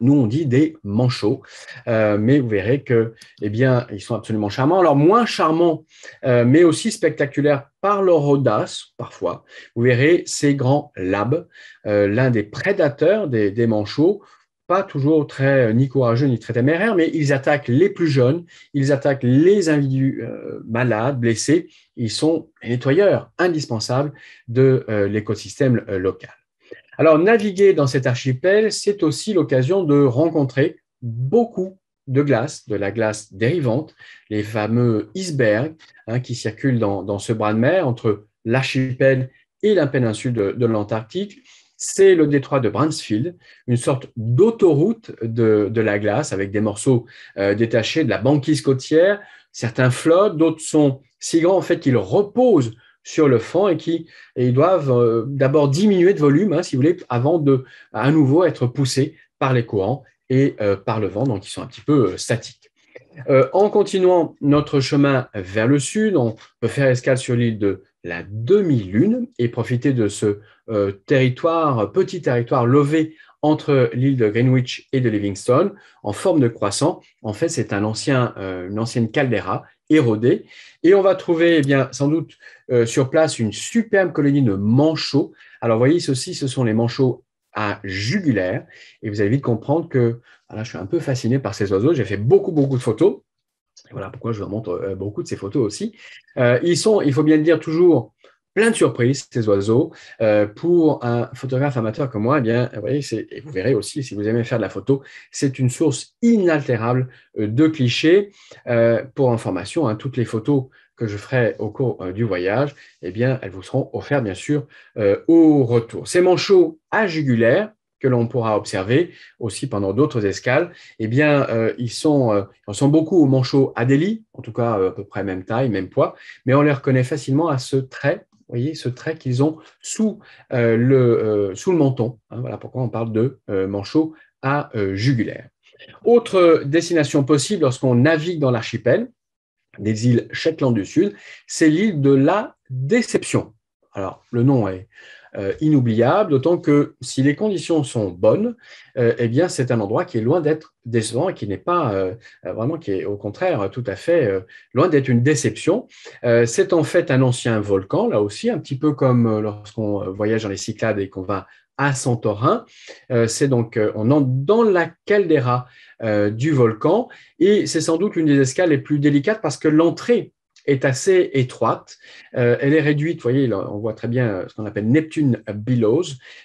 S1: nous, on dit des manchots, euh, mais vous verrez que, eh bien, ils sont absolument charmants. Alors, moins charmants, euh, mais aussi spectaculaires par leur audace, parfois. Vous verrez ces grands labs, euh, l'un des prédateurs des, manchots, pas toujours très ni courageux ni très téméraires, mais ils attaquent les plus jeunes, ils attaquent les individus malades, blessés. Ils sont nettoyeurs indispensables de l'écosystème local. Alors, naviguer dans cet archipel, c'est aussi l'occasion de rencontrer beaucoup de glace, de la glace dérivante, les fameux icebergs hein, qui circulent dans, ce bras de mer entre l'archipel et la péninsule de, l'Antarctique. C'est le détroit de Bransfield, une sorte d'autoroute de, la glace avec des morceaux euh, détachés de la banquise côtière. Certains flottent, d'autres sont si grands en fait qu'ils reposent sur le fond et qui ils doivent euh, d'abord diminuer de volume, hein, si vous voulez, avant de à nouveau être poussés par les courants et euh, par le vent, donc ils sont un petit peu euh, statiques. en continuant notre chemin vers le sud, on peut faire escale sur l'île de la demi-lune et profiter de ce territoire, petit territoire levé entre l'île de Greenwich et de Livingstone, en forme de croissant. En fait, c'est une ancienne caldeira érodé. Et on va trouver, eh bien, sans doute euh, sur place, une superbe colonie de manchots. Alors, vous voyez, ceci, ce sont les manchots à jugulaire. Et vous allez vite comprendre que ah je suis un peu fasciné par ces oiseaux. J'ai fait beaucoup, beaucoup de photos. voilà pourquoi je vous montre euh, beaucoup de ces photos aussi. Euh, ils sont, il faut bien le dire, toujours plein de surprises, ces oiseaux. Euh, pour un photographe amateur comme moi, eh bien, vous, et vous verrez aussi, si vous aimez faire de la photo, c'est une source inaltérable euh, de clichés. Euh, pour information, hein, toutes les photos que je ferai au cours du voyage, eh bien, elles vous seront offertes, bien sûr, au retour. Ces manchots à jugulaire, que l'on pourra observer aussi pendant d'autres escales, eh bien, ils sont, beaucoup aux manchots Adélie, en tout cas à peu près même taille, même poids, mais on les reconnaît facilement à ce trait voyez ce trait qu'ils ont sous, euh, le, euh, sous le menton. Hein, voilà pourquoi on parle de euh, manchot à jugulaire. Autre destination possible lorsqu'on navigue dans l'archipel des îles Shetland du Sud, c'est l'île de la Déception. Alors, le nom est euh, inoubliable, d'autant que si les conditions sont bonnes, euh, eh bien c'est un endroit qui est loin d'être décevant et qui n'est pas euh, vraiment, qui est au contraire tout à fait loin d'être une déception. c'est en fait un ancien volcan, là aussi, un petit peu comme lorsqu'on voyage dans les Cyclades et qu'on va à Santorin. c'est donc, on entre dans la caldeira du volcan et c'est sans doute l'une des escales les plus délicates parce que l'entrée est assez étroite. Euh, elle est réduite, vous voyez, on voit très bien euh, ce qu'on appelle Neptune billows.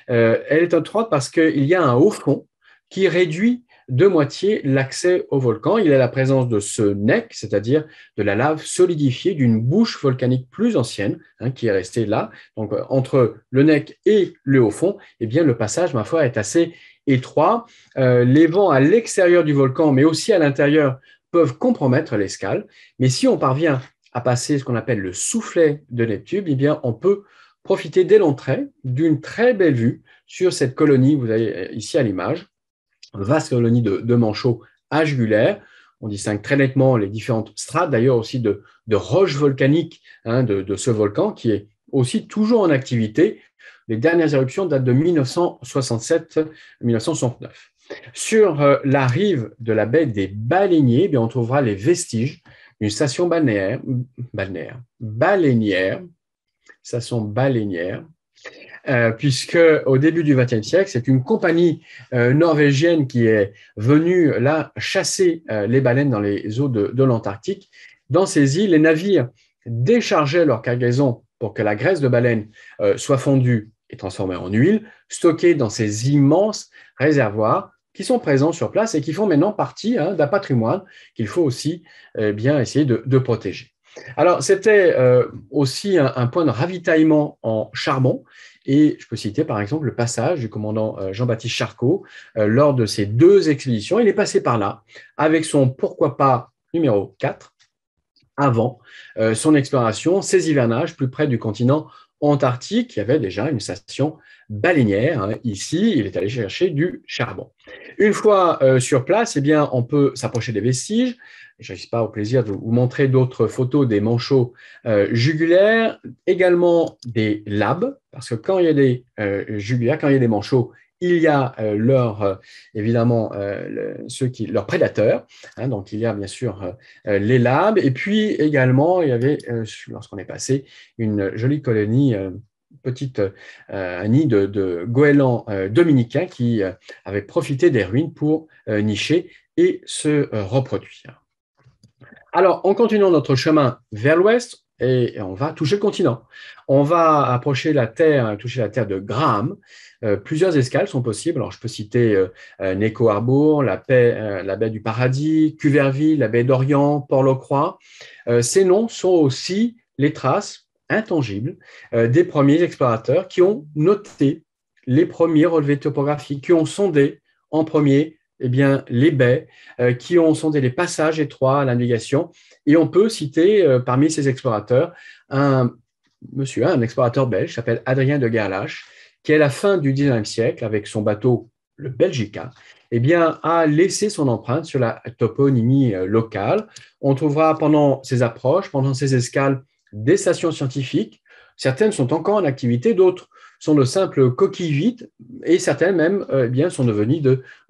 S1: Euh, elle est étroite parce qu'il y a un haut fond qui réduit de moitié l'accès au volcan. Il y a la présence de ce nec, c'est-à-dire de la lave solidifiée d'une bouche volcanique plus ancienne, hein, qui est restée là. Donc, entre le nec et le haut fond, eh bien, le passage, ma foi, est assez étroit. les vents à l'extérieur du volcan, mais aussi à l'intérieur, peuvent compromettre l'escale. Mais si on parvient à passer ce qu'on appelle le soufflet de Neptune, eh bien, on peut profiter dès l'entrée d'une très belle vue sur cette colonie, vous avez euh, ici à l'image, vaste colonie de, manchots agulaires. On distingue très nettement les différentes strates, d'ailleurs aussi de, roches volcaniques hein, de, ce volcan qui est aussi toujours en activité. Les dernières éruptions datent de 1967-1969. Sur euh, la rive de la baie des Baleiniers, eh bien, on trouvera les vestiges une station balnéaire, balnéaire baleinière, mm. euh, puisque au début du XXe siècle, c'est une compagnie euh, norvégienne qui est venue là chasser euh, les baleines dans les eaux de, l'Antarctique. Dans ces îles, les navires déchargeaient leur cargaison pour que la graisse de baleine soit fondue et transformée en huile, stockée dans ces immenses réservoirs qui sont présents sur place et qui font maintenant partie hein, d'un patrimoine qu'il faut aussi euh, bien essayer de, protéger. Alors, c'était euh, aussi un, point de ravitaillement en charbon. Et je peux citer par exemple le passage du commandant euh, Jean-Baptiste Charcot lors de ces deux expéditions. Il est passé par là avec son pourquoi pas numéro 4 avant son exploration, ses hivernages plus près du continent Antarctique, il y avait déjà une station baleinière. Hein, ici, il est allé chercher du charbon. Une fois euh, sur place, eh bien, on peut s'approcher des vestiges. Je n'ai pas au plaisir de vous montrer d'autres photos des manchots euh, jugulaires, également des labs, parce que quand il y a des euh, jugulaires, quand il y a des manchots, il y a euh, leur, euh, évidemment, euh, ceux qui, leurs prédateurs. Hein, donc, il y a bien sûr les labs. Et puis également, il y avait, lorsqu'on est passé, une jolie colonie. petite nid de, de goélands dominicains qui avaient profité des ruines pour nicher et se reproduire. Alors, en continuant notre chemin vers l'ouest, et on va toucher le continent. On va approcher la Terre, toucher la Terre de Graham. Euh, plusieurs escales sont possibles. Alors, je peux citer euh, euh, Neko Harbour, la, paix, la baie du Paradis, Cuverville, la baie d'Orient, Port-Locroix. ces noms sont aussi les traces intangibles des premiers explorateurs qui ont noté les premiers relevés topographiques, qui ont sondé en premier eh bien, les baies euh, qui ont sondé les passages étroits à la navigation. Et on peut citer euh, parmi ces explorateurs un monsieur, un explorateur belge, s'appelle Adrien de Gerlache, qui à la fin du 19e siècle, avec son bateau le Belgica, eh bien, a laissé son empreinte sur la toponymie euh, locale. On trouvera pendant ses approches, pendant ces escales, des stations scientifiques. Certaines sont encore en activité, d'autres sont de simples coquilles vides et certaines même euh, eh bien, sont devenues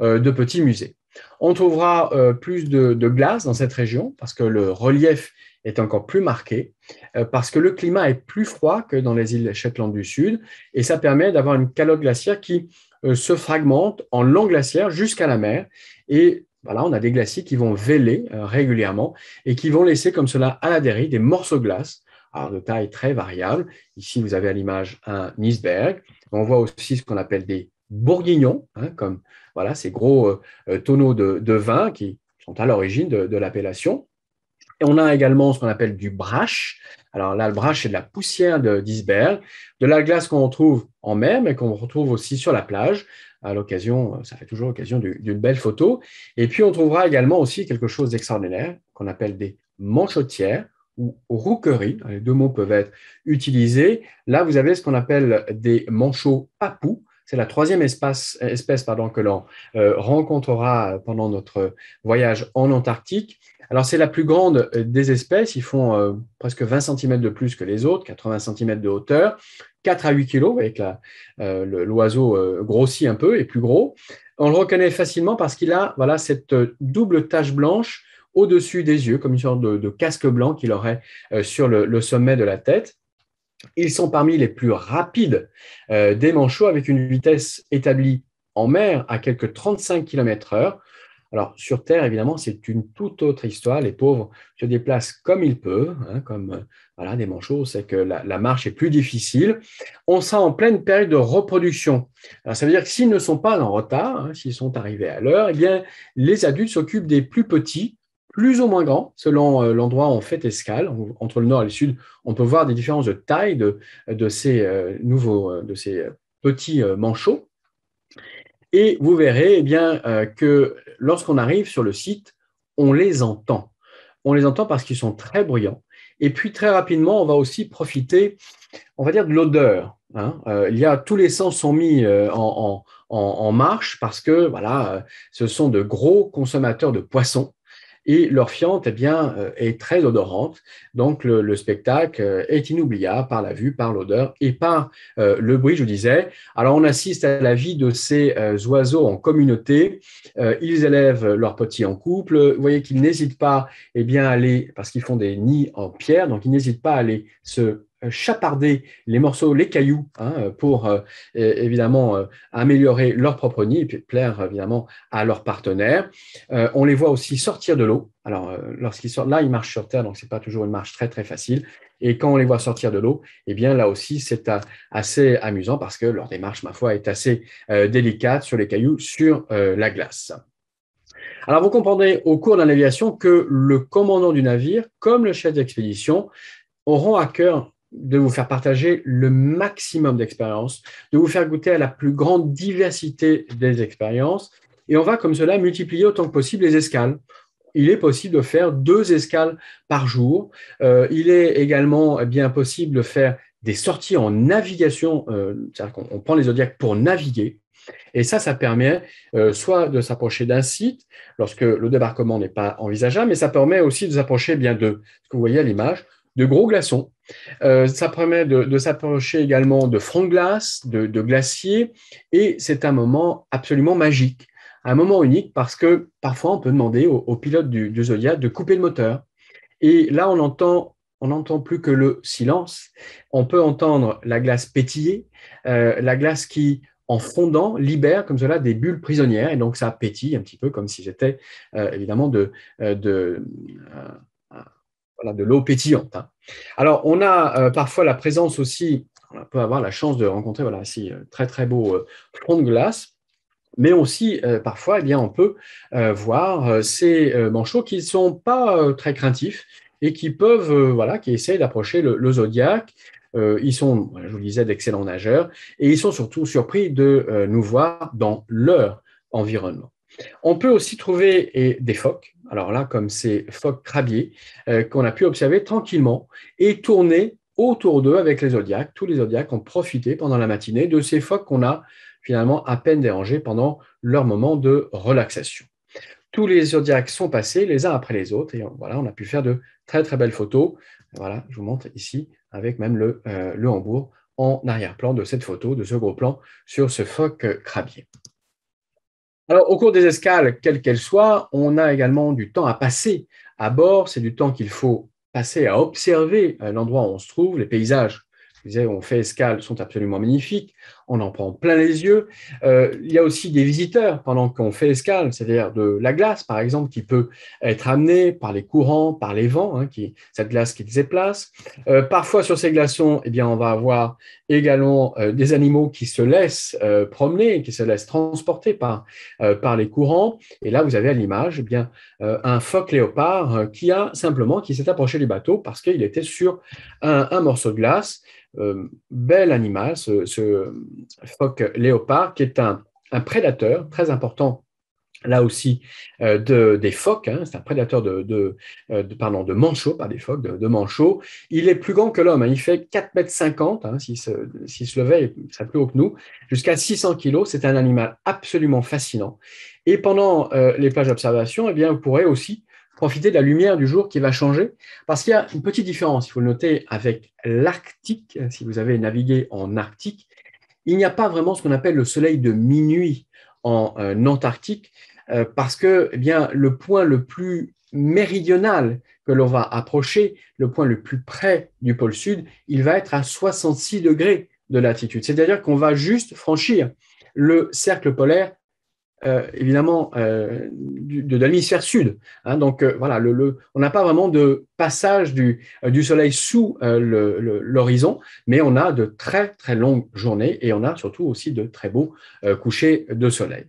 S1: euh, de, petits musées. On trouvera euh, plus de, glace dans cette région parce que le relief est encore plus marqué, parce que le climat est plus froid que dans les îles Shetland du Sud et ça permet d'avoir une calotte glaciaire qui se fragmente en long glaciaire jusqu'à la mer et voilà, on a des glaciers qui vont véler régulièrement et qui vont laisser comme cela à la dérive des morceaux de glace alors, de taille très variable. Ici, vous avez à l'image un iceberg. On voit aussi ce qu'on appelle des bourguignons, hein, comme voilà, ces gros euh, tonneaux de, vin qui sont à l'origine de, l'appellation. Et on a également ce qu'on appelle du brache. Alors là, le brache, c'est de la poussière d'iceberg, de, de la glace qu'on retrouve en mer, mais qu'on retrouve aussi sur la plage. À l'occasion, ça fait toujours l'occasion d'une belle photo. Et puis, on trouvera également aussi quelque chose d'extraordinaire qu'on appelle des manchotières ou rouquerie, hein, les deux mots peuvent être utilisés. Là, vous avez ce qu'on appelle des manchots papous. C'est la troisième espèce pardon, que l'on euh, rencontrera pendant notre voyage en Antarctique. Alors, c'est la plus grande euh, des espèces. Ils font euh, presque 20 cm de plus que les autres, 80 cm de hauteur, 4 à 8 kg, avec l'oiseau grossit un peu et plus gros. On le reconnaît facilement parce qu'il a voilà, cette double tache blanche au-dessus des yeux, comme une sorte de, casque blanc qu'il aurait euh, sur le, sommet de la tête. Ils sont parmi les plus rapides euh, des manchots avec une vitesse établie en mer à quelques 35 km/h. Alors sur Terre, évidemment, c'est une toute autre histoire. Les pauvres se déplacent comme ils peuvent, hein, comme euh, voilà, des manchots, c'est que la, marche est plus difficile. On sera en pleine période de reproduction. Alors, ça veut dire que s'ils ne sont pas en retard, hein, s'ils sont arrivés à l'heure, eh bien, les adultes s'occupent des plus petits plus ou moins grands, selon euh, l'endroit où on fait escale. entre le nord et le sud, on peut voir des différences de taille de, ces nouveaux, de ces euh, euh, petits manchots. Et vous verrez eh bien, que lorsqu'on arrive sur le site, on les entend. On les entend parce qu'ils sont très bruyants. Et puis très rapidement, on va aussi profiter, on va dire, de l'odeur. Hein. il y a tous les sens sont mis en, en, marche parce que voilà, ce sont de gros consommateurs de poissons. Et leur fiente est eh bien, euh, est très odorante. Donc le, spectacle euh, est inoubliable par la vue, par l'odeur et par euh, le bruit, je vous disais. Alors on assiste à la vie de ces oiseaux en communauté. ils élèvent leurs petits en couple. Vous voyez qu'ils n'hésitent pas et eh bien, à aller, parce qu'ils font des nids en pierre, donc ils n'hésitent pas à aller se euh, chaparder les morceaux, les cailloux, hein, euh, pour euh, évidemment améliorer leur propre nid et plaire évidemment à leurs partenaires. on les voit aussi sortir de l'eau. Alors lorsqu'ils sortent, là ils marchent sur terre, donc c'est pas toujours une marche très très facile. Et quand on les voit sortir de l'eau, eh bien là aussi c'est assez amusant parce que leur démarche, ma foi, est assez délicate sur les cailloux, sur la glace. Alors vous comprendrez au cours de la navigation que le commandant du navire, comme le chef d'expédition, auront à cœur de vous faire partager le maximum d'expériences, de vous faire goûter à la plus grande diversité des expériences. Et on va comme cela multiplier autant que possible les escales. Il est possible de faire deux escales par jour. Euh, il est également eh bien possible de faire des sorties en navigation, On euh, c'est-à-dire qu'on prend les zodiacs pour naviguer. Et ça, ça permet euh, soit de s'approcher d'un site lorsque le débarquement n'est pas envisageable, mais ça permet aussi de s'approcher eh bien de ce que vous voyez à l'image, de gros glaçons. Euh, ça permet de, s'approcher également de fronts de glace, de, de glaciers, et c'est un moment absolument magique, un moment unique parce que parfois on peut demander aux pilotes du, Zodiac de couper le moteur. Et là, on entend on n'entend plus que le silence. On peut entendre la glace pétiller, euh, la glace qui, en fondant, libère comme cela des bulles prisonnières, et donc ça pétille un petit peu comme si c'était euh, évidemment de, de, de l'eau pétillante. Hein. Alors, on a euh, parfois la présence aussi, on peut avoir la chance de rencontrer voilà, euh, très très beaux euh, de glace, mais aussi parfois, eh bien, on peut voir ces manchots qui ne sont pas très craintifs et qui peuvent, voilà, qui essayent d'approcher le, le zodiaque. ils sont, je vous le disais, d'excellents nageurs et ils sont surtout surpris de nous voir dans leur environnement. On peut aussi trouver des phoques alors là, comme ces phoques crabiers, euh, qu'on a pu observer tranquillement et tourner autour d'eux avec les zodiaques. Tous les zodiaques ont profité pendant la matinée de ces phoques qu'on a finalement à peine dérangés pendant leur moment de relaxation. Tous les zodiaques sont passés les uns après les autres et voilà, on a pu faire de très très belles photos. Voilà, je vous montre ici avec même le, euh, le Hambourg en arrière-plan de cette photo, de ce gros plan sur ce phoque crabier. Alors, au cours des escales, quelles qu'elles soient, on a également du temps à passer à bord. C'est du temps qu'il faut passer à observer euh, l'endroit où on se trouve, les paysages. Je on fait escale, sont absolument magnifiques on en prend plein les yeux. Euh, il y a aussi des visiteurs pendant qu'on fait l'escale, c'est-à-dire de la glace, par exemple, qui peut être amenée par les courants, par les vents, hein, qui, cette glace qui se déplace. Euh, parfois, sur ces glaçons, eh bien, on va avoir également euh, des animaux qui se laissent promener, qui se laissent transporter par, par les courants. Et là, vous avez à l'image eh bien un phoque léopard qui a simplement qui s'est approché du bateau parce qu'il était sur un, morceau de glace. bel animal, ce, phoque léopard, qui est un, prédateur très important là aussi euh, de, des phoques, hein, c'est un prédateur de, de, euh, de, pardon, de manchots, des phoques, de, manchots. Il est plus grand que l'homme, hein. il fait 4,50 mètres, hein, s'il se, si se levait, plus haut que nous, jusqu'à 600 kg. C'est un animal absolument fascinant. Et pendant euh, les plages d'observation, eh bien, vous pourrez aussi profiter de la lumière du jour qui va changer, parce qu'il y a une petite différence, il faut le noter, avec l'Arctique, hein, si vous avez navigué en Arctique, il n'y a pas vraiment ce qu'on appelle le soleil de minuit en euh, Antarctique, euh, parce que eh bien, le point le plus méridional que l'on va approcher, le point le plus près du pôle sud, il va être à 66 degrés de latitude. C'est-à-dire qu'on va juste franchir le cercle polaire euh, évidemment euh, de, l'hémisphère sud. Hein, donc euh, voilà, le, on n'a pas vraiment de passage du, du soleil sous l'horizon, mais on a de très très longues journées et on a surtout aussi de très beaux couchers de soleil.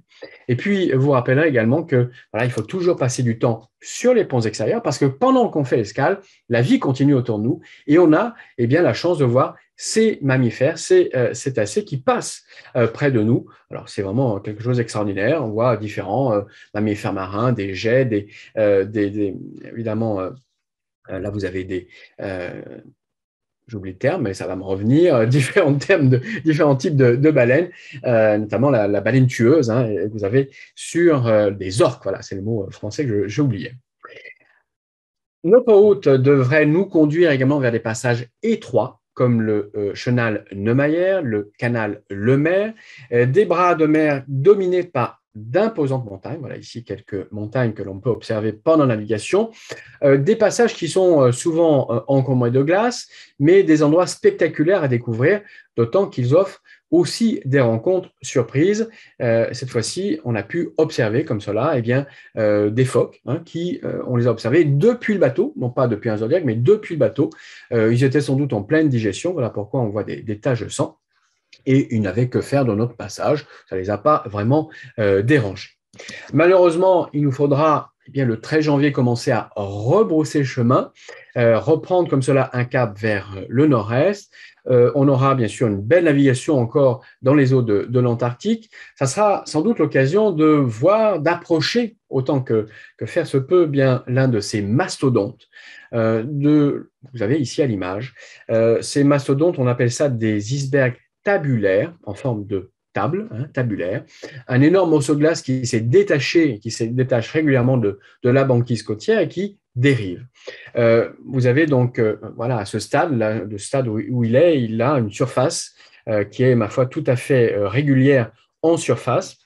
S1: Et puis, vous rappellerez également que voilà, il faut toujours passer du temps sur les ponts extérieurs parce que pendant qu'on fait l'escale, la vie continue autour de nous et on a eh bien la chance de voir ces mammifères, ces euh, cétacés qui passent euh, près de nous. Alors c'est vraiment quelque chose d'extraordinaire. On voit différents euh, mammifères marins, des jets, des, évidemment, là vous avez des j'oublie le terme, mais ça va me revenir, différents, termes de, différents types de, baleines, notamment la, baleine tueuse que hein, vous avez sur des orques. Voilà, c'est le mot français que j'ai oublié. Notre route devrait nous conduire également vers des passages étroits comme le euh, chenal Neumayer, le canal Lemaire, euh, des bras de mer dominés par d'imposantes montagnes. Voilà ici quelques montagnes que l'on peut observer pendant la navigation. Euh, des passages qui sont souvent encombrés de glace, mais des endroits spectaculaires à découvrir, d'autant qu'ils offrent aussi des rencontres surprises. Euh, cette fois-ci, on a pu observer comme cela eh bien, euh, des phoques hein, qui, euh, on les a observés depuis le bateau, non pas depuis un zodiac, mais depuis le bateau. ils étaient sans doute en pleine digestion, voilà pourquoi on voit des, taches de sang. Et ils n'avaient que faire de notre passage, ça ne les a pas vraiment dérangés. Malheureusement, il nous faudra eh bien, le 13 janvier, commencer à rebrousser chemin, reprendre comme cela un cap vers le nord-est, euh, on aura bien sûr une belle navigation encore dans les eaux de, l'Antarctique. Ça sera sans doute l'occasion de voir, d'approcher autant que, faire se peut bien l'un de ces mastodontes. Euh, de, vous avez ici à l'image, euh, ces mastodontes, on appelle ça des icebergs tabulaires en forme de table, hein, tabulaire, un énorme osseau de glace qui s'est détaché, qui se détache régulièrement de, de, la banquise côtière et qui dérive. Euh, vous avez donc, euh, voilà, à ce stade, le stade où, il est, il a une surface euh, qui est, ma foi, tout à fait régulière en surface.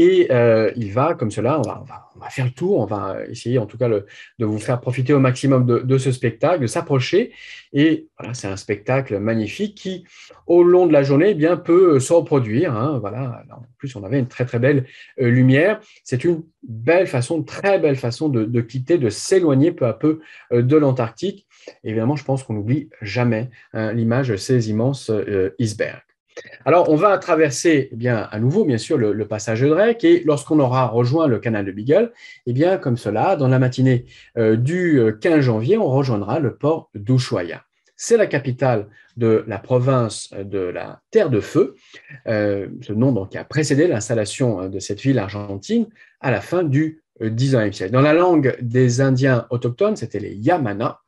S1: Et il va, comme cela, on va on va faire le tour, on va essayer en tout cas de vous faire profiter au maximum de, ce spectacle, de s'approcher. Et voilà, c'est un spectacle magnifique qui, au long de la journée, eh bien peut se reproduire. Hein. voilà, en plus on avait une très très belle euh, lumière. C'est une belle façon, très belle façon de, quitter, de s'éloigner peu à peu euh, de l'Antarctique. Évidemment, je pense qu'on n'oublie jamais hein, l'image de ces immenses euh, icebergs. Alors, on va traverser eh à nouveau, bien sûr, le, passage de Drake, et lorsqu'on aura rejoint le canal de Beagle, eh bien, comme cela, dans la matinée euh, du 15 euh, janvier, on rejoindra le port d'Ushuaia. C'est la capitale de la province euh, de la Terre de Feu, ce nom qui a précédé l'installation de cette ville argentine à la fin du XIXe siècle. Dans la langue des Indiens autochtones, c'était les Yamana,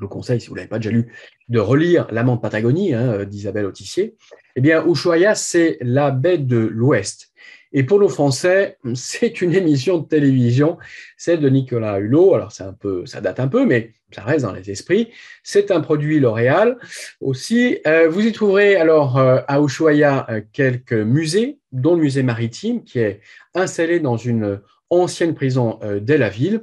S1: le conseil, si vous ne l'avez pas déjà lu, de relire L'amant Patagonie hein, euh, d'Isabelle Autissier, eh bien, Ushuaia, c'est la baie de l'Ouest. Et pour nos Français, c'est une émission de télévision, celle de Nicolas Hulot. Alors, un peu, ça date un peu, mais ça reste dans les esprits. C'est un produit L'Oréal aussi. Euh, vous y trouverez alors euh, à Ushuaia quelques musées, dont le musée maritime, qui est installé dans une ancienne prison de la ville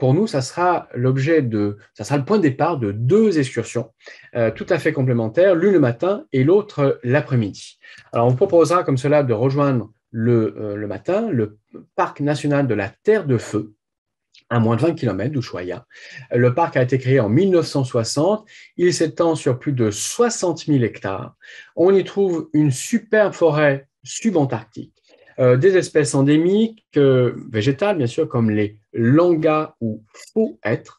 S1: pour nous, ça sera l'objet de, ça sera le point de départ de deux excursions euh, tout à fait complémentaires, l'une le matin et l'autre l'après-midi. Alors, on vous proposera comme cela de rejoindre le, euh, matin le parc national de la Terre de Feu, à moins de 20 km d'Ushuaïa. Le parc a été créé en 1960. Il s'étend sur plus de 60 000 hectares. On y trouve une superbe forêt subantarctique, euh, des espèces endémiques, végétales bien sûr, comme les Langa ou Faux Être.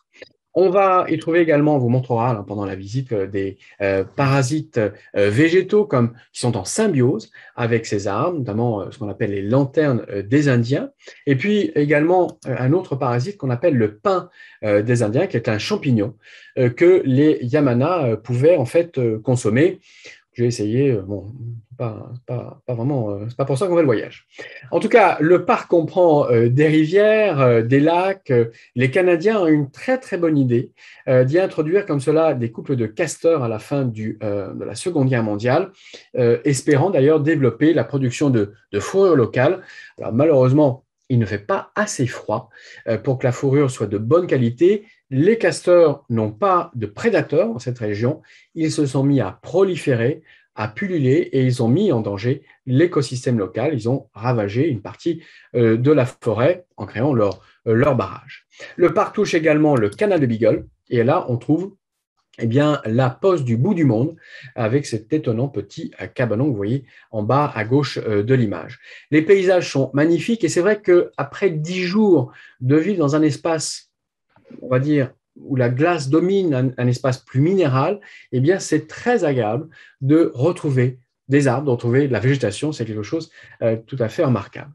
S1: On va y trouver également, on vous montrera pendant la visite, euh, des euh, parasites euh, végétaux comme, qui sont en symbiose avec ces arbres, notamment ce qu'on appelle les lanternes des Indiens. Et puis également un autre parasite qu'on appelle le pain des Indiens, qui est un champignon que les Yamana pouvaient en fait consommer j'ai essayé, euh, bon, pas, pas, pas vraiment, euh, c'est pas pour ça qu'on fait le voyage. En tout cas, le parc comprend euh, des rivières, des lacs. Les Canadiens ont une très très bonne idée d'y introduire comme cela des couples de castors à la fin du, de la Seconde Guerre mondiale, espérant d'ailleurs développer la production de, de fourrure locale. Alors, malheureusement, il ne fait pas assez froid pour que la fourrure soit de bonne qualité, les castors n'ont pas de prédateurs dans cette région. Ils se sont mis à proliférer, à pulluler et ils ont mis en danger l'écosystème local. Ils ont ravagé une partie euh, de la forêt en créant euh, leur, barrage. Le parc touche également le canal de Beagle et là, on trouve eh bien, la pose du bout du monde avec cet étonnant petit euh, cabanon que vous voyez en bas à gauche de l'image. Les paysages sont magnifiques et c'est vrai qu'après dix jours de vie dans un espace on va dire, où la glace domine un, espace plus minéral, eh bien, c'est très agréable de retrouver des arbres, de retrouver de la végétation. C'est quelque chose de euh, tout à fait remarquable.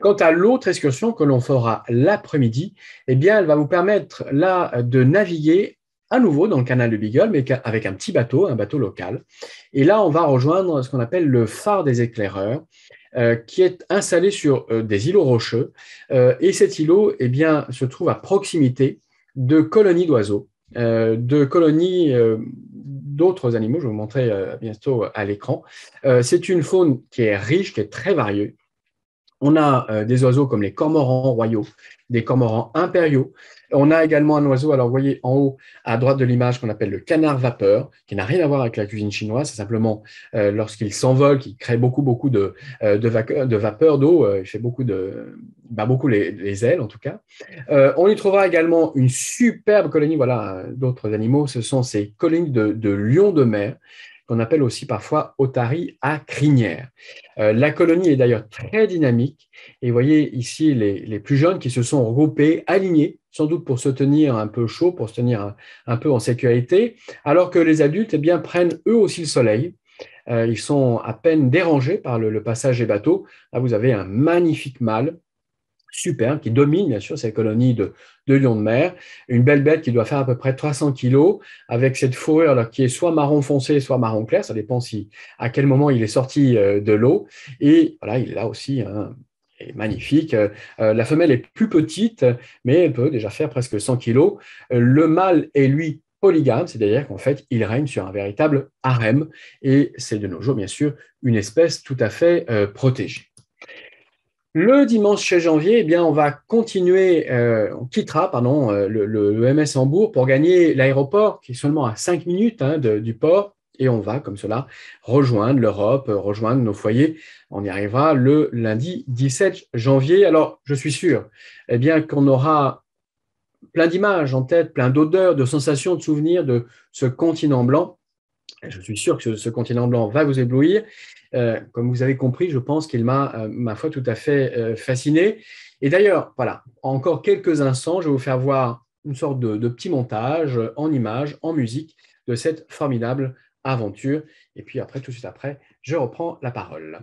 S1: Quant à l'autre excursion que l'on fera l'après-midi, eh bien, elle va vous permettre là de naviguer à nouveau dans le canal de Beagle, mais avec un petit bateau, un bateau local. Et là, on va rejoindre ce qu'on appelle le phare des éclaireurs, euh, qui est installé sur euh, des îlots rocheux. et cet îlot eh bien, se trouve à proximité de colonies d'oiseaux, euh, de colonies euh, d'autres animaux. Je vais vous montrer euh, bientôt à l'écran. c'est une faune qui est riche, qui est très variée, on a euh, des oiseaux comme les cormorans royaux, des cormorans impériaux. On a également un oiseau, alors vous voyez en haut à droite de l'image, qu'on appelle le canard vapeur, qui n'a rien à voir avec la cuisine chinoise. C'est simplement euh, lorsqu'il s'envole, qu'il crée beaucoup, beaucoup de, euh, de, vapeur d'eau. il fait beaucoup, de, bah, beaucoup les, ailes, en tout cas. on y trouvera également une superbe colonie, voilà, d'autres animaux. Ce sont ces colonies de lions de mer qu'on appelle aussi parfois otari à crinière. Euh, la colonie est d'ailleurs très dynamique et vous voyez ici les, plus jeunes qui se sont regroupés, alignés, sans doute pour se tenir un peu chaud, pour se tenir un, peu en sécurité, alors que les adultes eh bien, prennent eux aussi le soleil. Euh, ils sont à peine dérangés par le, le passage des bateaux. Là, vous avez un magnifique mâle superbe, qui domine bien sûr cette colonie de, lions de mer. Une belle bête qui doit faire à peu près 300 kg, avec cette fourrure qui est soit marron foncé, soit marron clair, ça dépend si, à quel moment il est sorti euh, de l'eau. Et voilà, il est là aussi un hein, est magnifique. Euh, euh, la femelle est plus petite, mais elle peut déjà faire presque 100 kg, le mâle est lui polygame, c'est-à-dire qu'en fait, il règne sur un véritable harem, et c'est de nos jours, bien sûr, une espèce tout à fait protégée. Le dimanche 16 janvier, eh bien, on va continuer, euh, on quittera pardon, euh, le, MS Hambourg pour gagner l'aéroport qui est seulement à 5 minutes hein, du port. Et on va, comme cela, rejoindre l'Europe, euh, rejoindre nos foyers. On y arrivera le lundi 17 janvier. Alors, je suis sûr eh bien, qu'on aura plein d'images en tête, plein d'odeurs, de sensations, de souvenirs de ce continent blanc. Je suis sûr que ce continent blanc va vous éblouir. Euh, comme vous avez compris, je pense qu'il m'a, euh, ma foi, tout à fait euh, fasciné. Et d'ailleurs, voilà, encore quelques instants, je vais vous faire voir une sorte de, petit montage en images, en musique de cette formidable aventure. Et puis après, tout de suite après, je reprends la parole.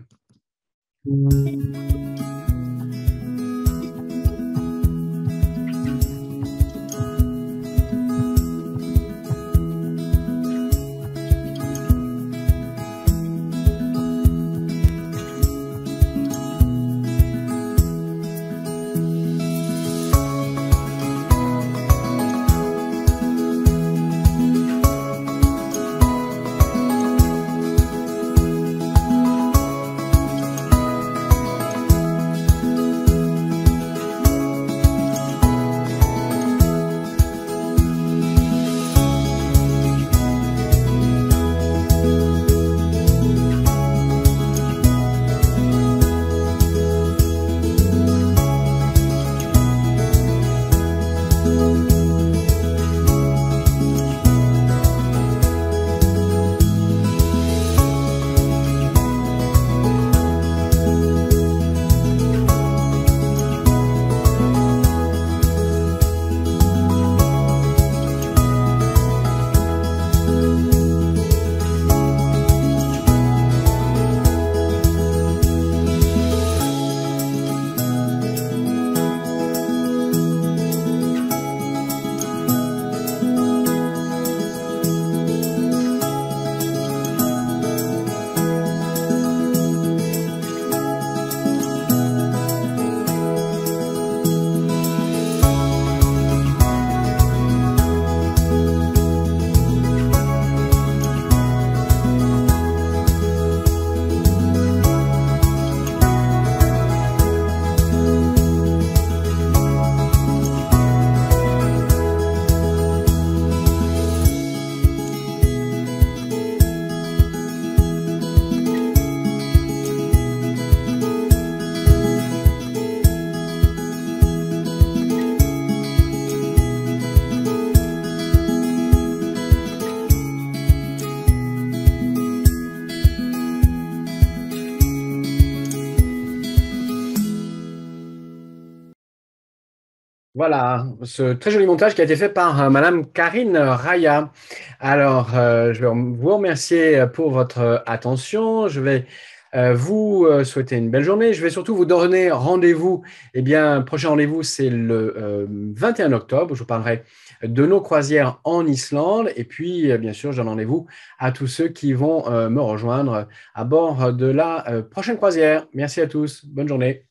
S1: Voilà, ce très joli montage qui a été fait par euh, Madame Karine Raya. Alors, euh, je vais vous remercier euh, pour votre attention. Je vais vous souhaiter une belle journée. Je vais surtout vous donner rendez-vous. Eh bien, prochain rendez-vous, c'est le 21 octobre. Je vous parlerai de nos croisières en Islande. Et puis, bien sûr, j'en donne rendez-vous à tous ceux qui vont me rejoindre à bord de la prochaine croisière. Merci à tous. Bonne journée.